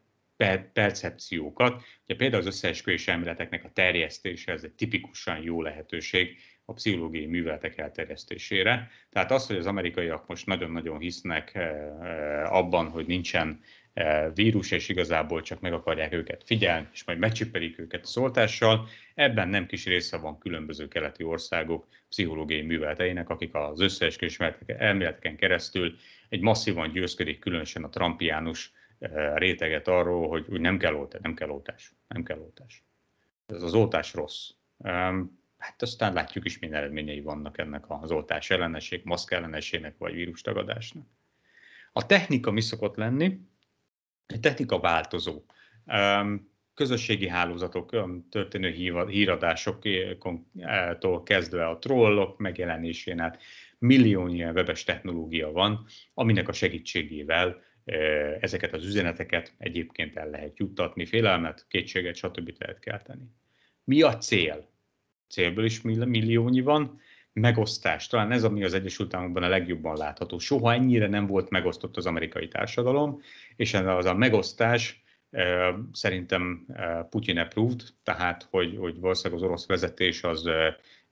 [SPEAKER 1] percepciókat. Ugye például az összeesküvés elméleteknek a terjesztése, ez egy tipikusan jó lehetőség a pszichológiai műveletek elterjesztésére. Tehát az, hogy az amerikaiak most nagyon-nagyon hisznek e, e, abban, hogy nincsen E, vírus, és igazából csak meg akarják őket figyelni, és majd megcsipelik őket a szoltással. Ebben nem kis része van különböző keleti országok pszichológiai műveleteinek, akik az összeesküvés elméleteken keresztül egy masszívan győzködik, különösen a trampiánus e, réteget arról, hogy úgy nem kell oltás, nem kell oltás, nem kell oltás. Ez az oltás rossz. E, hát aztán látjuk is, milyen eredményei vannak ennek az oltás ellenesség, maszk ellenesének vagy vírustagadásnak. A technika mi szokott lenni? technika változó. Közösségi hálózatok, történő híradásoktól eh, kezdve a trollok megjelenésén át milliónyi webes technológia van, aminek a segítségével eh, ezeket az üzeneteket egyébként el lehet juttatni, félelmet, kétséget, stb. lehet kelteni. Mi a cél? Célből is milliónyi van, megosztás. Talán ez, ami az Egyesült Államokban a legjobban látható. Soha ennyire nem volt megosztott az amerikai társadalom, és ez az a megosztás szerintem Putin approved, tehát hogy, hogy valószínűleg az orosz vezetés az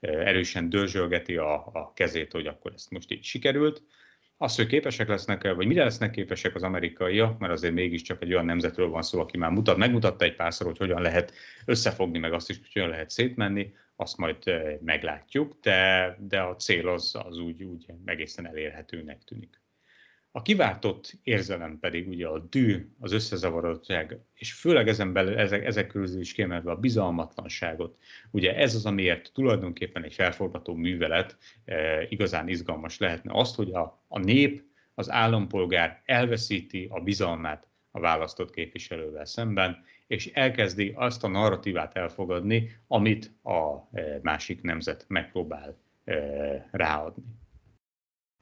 [SPEAKER 1] erősen dörzsölgeti a, a kezét, hogy akkor ezt most így sikerült. Azt, hogy képesek lesznek, vagy mire lesznek képesek az amerikaiak, mert azért mégiscsak egy olyan nemzetről van szó, aki már mutat, megmutatta egy párszor, hogy hogyan lehet összefogni, meg azt is, hogy hogyan lehet szétmenni, azt majd meglátjuk, de, de a cél az, az úgy, úgy egészen elérhetőnek tűnik. A kiváltott érzelem pedig ugye a dű, az összezavarodottság, és főleg ezen belül, ezek, ezek közül is kiemelve a bizalmatlanságot. Ugye ez az, amiért tulajdonképpen egy felforgató művelet e, igazán izgalmas lehetne. Azt, hogy a, a nép, az állampolgár elveszíti a bizalmát a választott képviselővel szemben, és elkezdi azt a narratívát elfogadni, amit a e, másik nemzet megpróbál e, ráadni.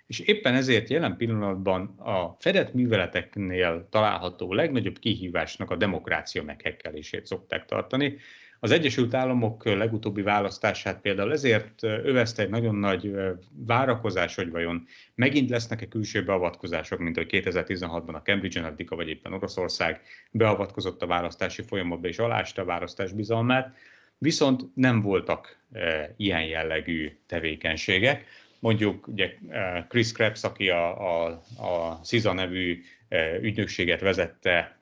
[SPEAKER 1] És éppen ezért jelen pillanatban a fedett műveleteknél található legnagyobb kihívásnak a demokrácia meghekkelését szokták tartani, az Egyesült Államok legutóbbi választását például ezért övezte egy nagyon nagy várakozás, hogy vajon megint lesznek-e külső beavatkozások, mint hogy 2016-ban a Cambridge Analytica vagy éppen Oroszország beavatkozott a választási folyamatba és alásta a választás bizalmát, viszont nem voltak ilyen jellegű tevékenységek mondjuk ugye Chris Krebs, aki a, a, a CISA nevű ügynökséget vezette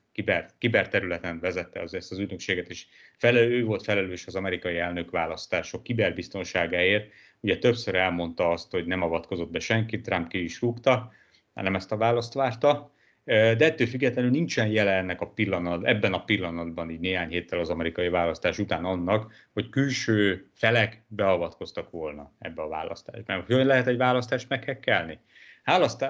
[SPEAKER 1] kiber, területen vezette az, ezt az ügynökséget, és felel, ő volt felelős az amerikai elnök választások kiberbiztonságáért. Ugye többször elmondta azt, hogy nem avatkozott be senki, Trump ki is rúgta, hanem ezt a választ várta, de ettől függetlenül nincsen jele ennek a pillanat, ebben a pillanatban, így néhány héttel az amerikai választás után annak, hogy külső felek beavatkoztak volna ebbe a választásba. Mert hogy lehet egy választást meghekkelni?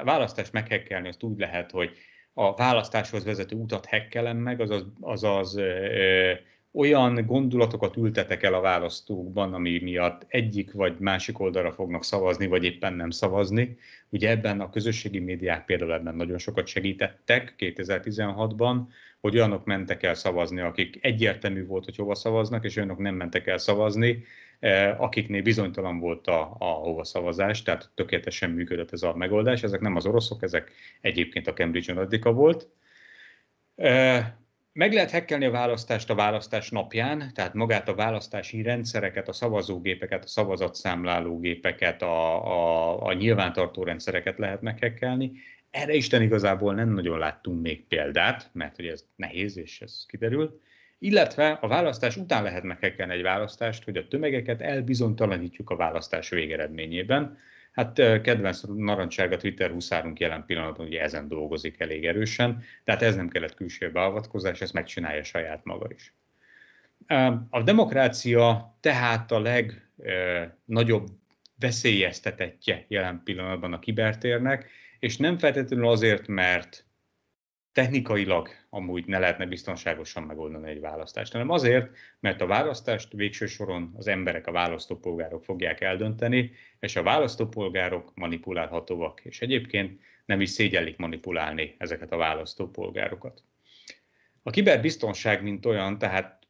[SPEAKER 1] Választás meghekkelni azt úgy lehet, hogy a választáshoz vezető utat hekkelem meg, azaz, azaz ö, olyan gondolatokat ültetek el a választókban, ami miatt egyik vagy másik oldalra fognak szavazni, vagy éppen nem szavazni. Ugye ebben a közösségi médiák például ebben nagyon sokat segítettek 2016-ban, hogy olyanok mentek el szavazni, akik egyértelmű volt, hogy hova szavaznak, és olyanok nem mentek el szavazni, Eh, akiknél bizonytalan volt a, a hova szavazás, tehát tökéletesen működött ez a megoldás. Ezek nem az oroszok, ezek egyébként a Cambridge Analytica volt. Eh, meg lehet hekkelni a választást a választás napján, tehát magát a választási rendszereket, a szavazógépeket, a szavazatszámlálógépeket, a, a, a nyilvántartó rendszereket lehet meghekkelni. Erre Isten igazából nem nagyon láttunk még példát, mert hogy ez nehéz, és ez kiderül illetve a választás után lehet meghekkelni egy választást, hogy a tömegeket elbizonytalanítjuk a választás végeredményében. Hát kedvenc narancsága Twitter huszárunk jelen pillanatban ugye ezen dolgozik elég erősen, tehát ez nem kellett külső beavatkozás, ezt megcsinálja saját maga is. A demokrácia tehát a legnagyobb veszélyeztetettje jelen pillanatban a kibertérnek, és nem feltétlenül azért, mert technikailag amúgy ne lehetne biztonságosan megoldani egy választást, hanem azért, mert a választást végső soron az emberek, a választópolgárok fogják eldönteni, és a választópolgárok manipulálhatóak, és egyébként nem is szégyellik manipulálni ezeket a választópolgárokat. A kiberbiztonság, mint olyan, tehát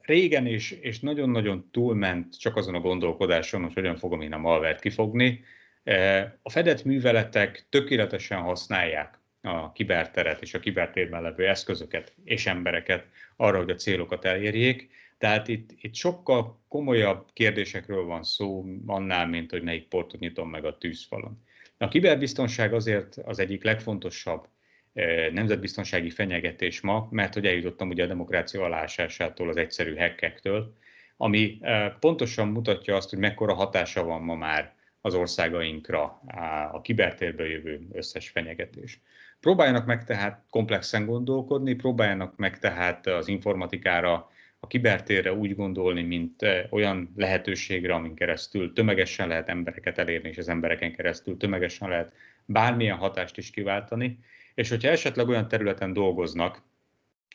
[SPEAKER 1] régen is, és nagyon-nagyon túlment csak azon a gondolkodáson, hogy hogyan fogom én a malvert kifogni, eh, a fedett műveletek tökéletesen használják a kiberteret és a kibertérben levő eszközöket és embereket arra, hogy a célokat elérjék. Tehát itt, itt sokkal komolyabb kérdésekről van szó annál, mint hogy melyik portot nyitom meg a tűzfalon. A kiberbiztonság azért az egyik legfontosabb e, nemzetbiztonsági fenyegetés ma, mert hogy eljutottam ugye a demokrácia alásásától, az egyszerű hekkektől, ami e, pontosan mutatja azt, hogy mekkora hatása van ma már az országainkra a kibertérből jövő összes fenyegetés. Próbáljanak meg tehát komplexen gondolkodni, próbáljanak meg tehát az informatikára, a kibertérre úgy gondolni, mint eh, olyan lehetőségre, amin keresztül tömegesen lehet embereket elérni, és az embereken keresztül tömegesen lehet bármilyen hatást is kiváltani. És hogyha esetleg olyan területen dolgoznak,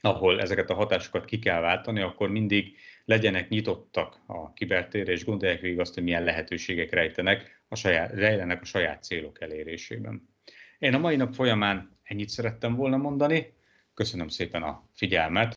[SPEAKER 1] ahol ezeket a hatásokat ki kell váltani, akkor mindig legyenek nyitottak a kibertérre, és gondolják végig azt, hogy milyen lehetőségek rejtenek a saját, rejlenek a saját célok elérésében. Én a mai nap folyamán Ennyit szerettem volna mondani. Köszönöm szépen a figyelmet.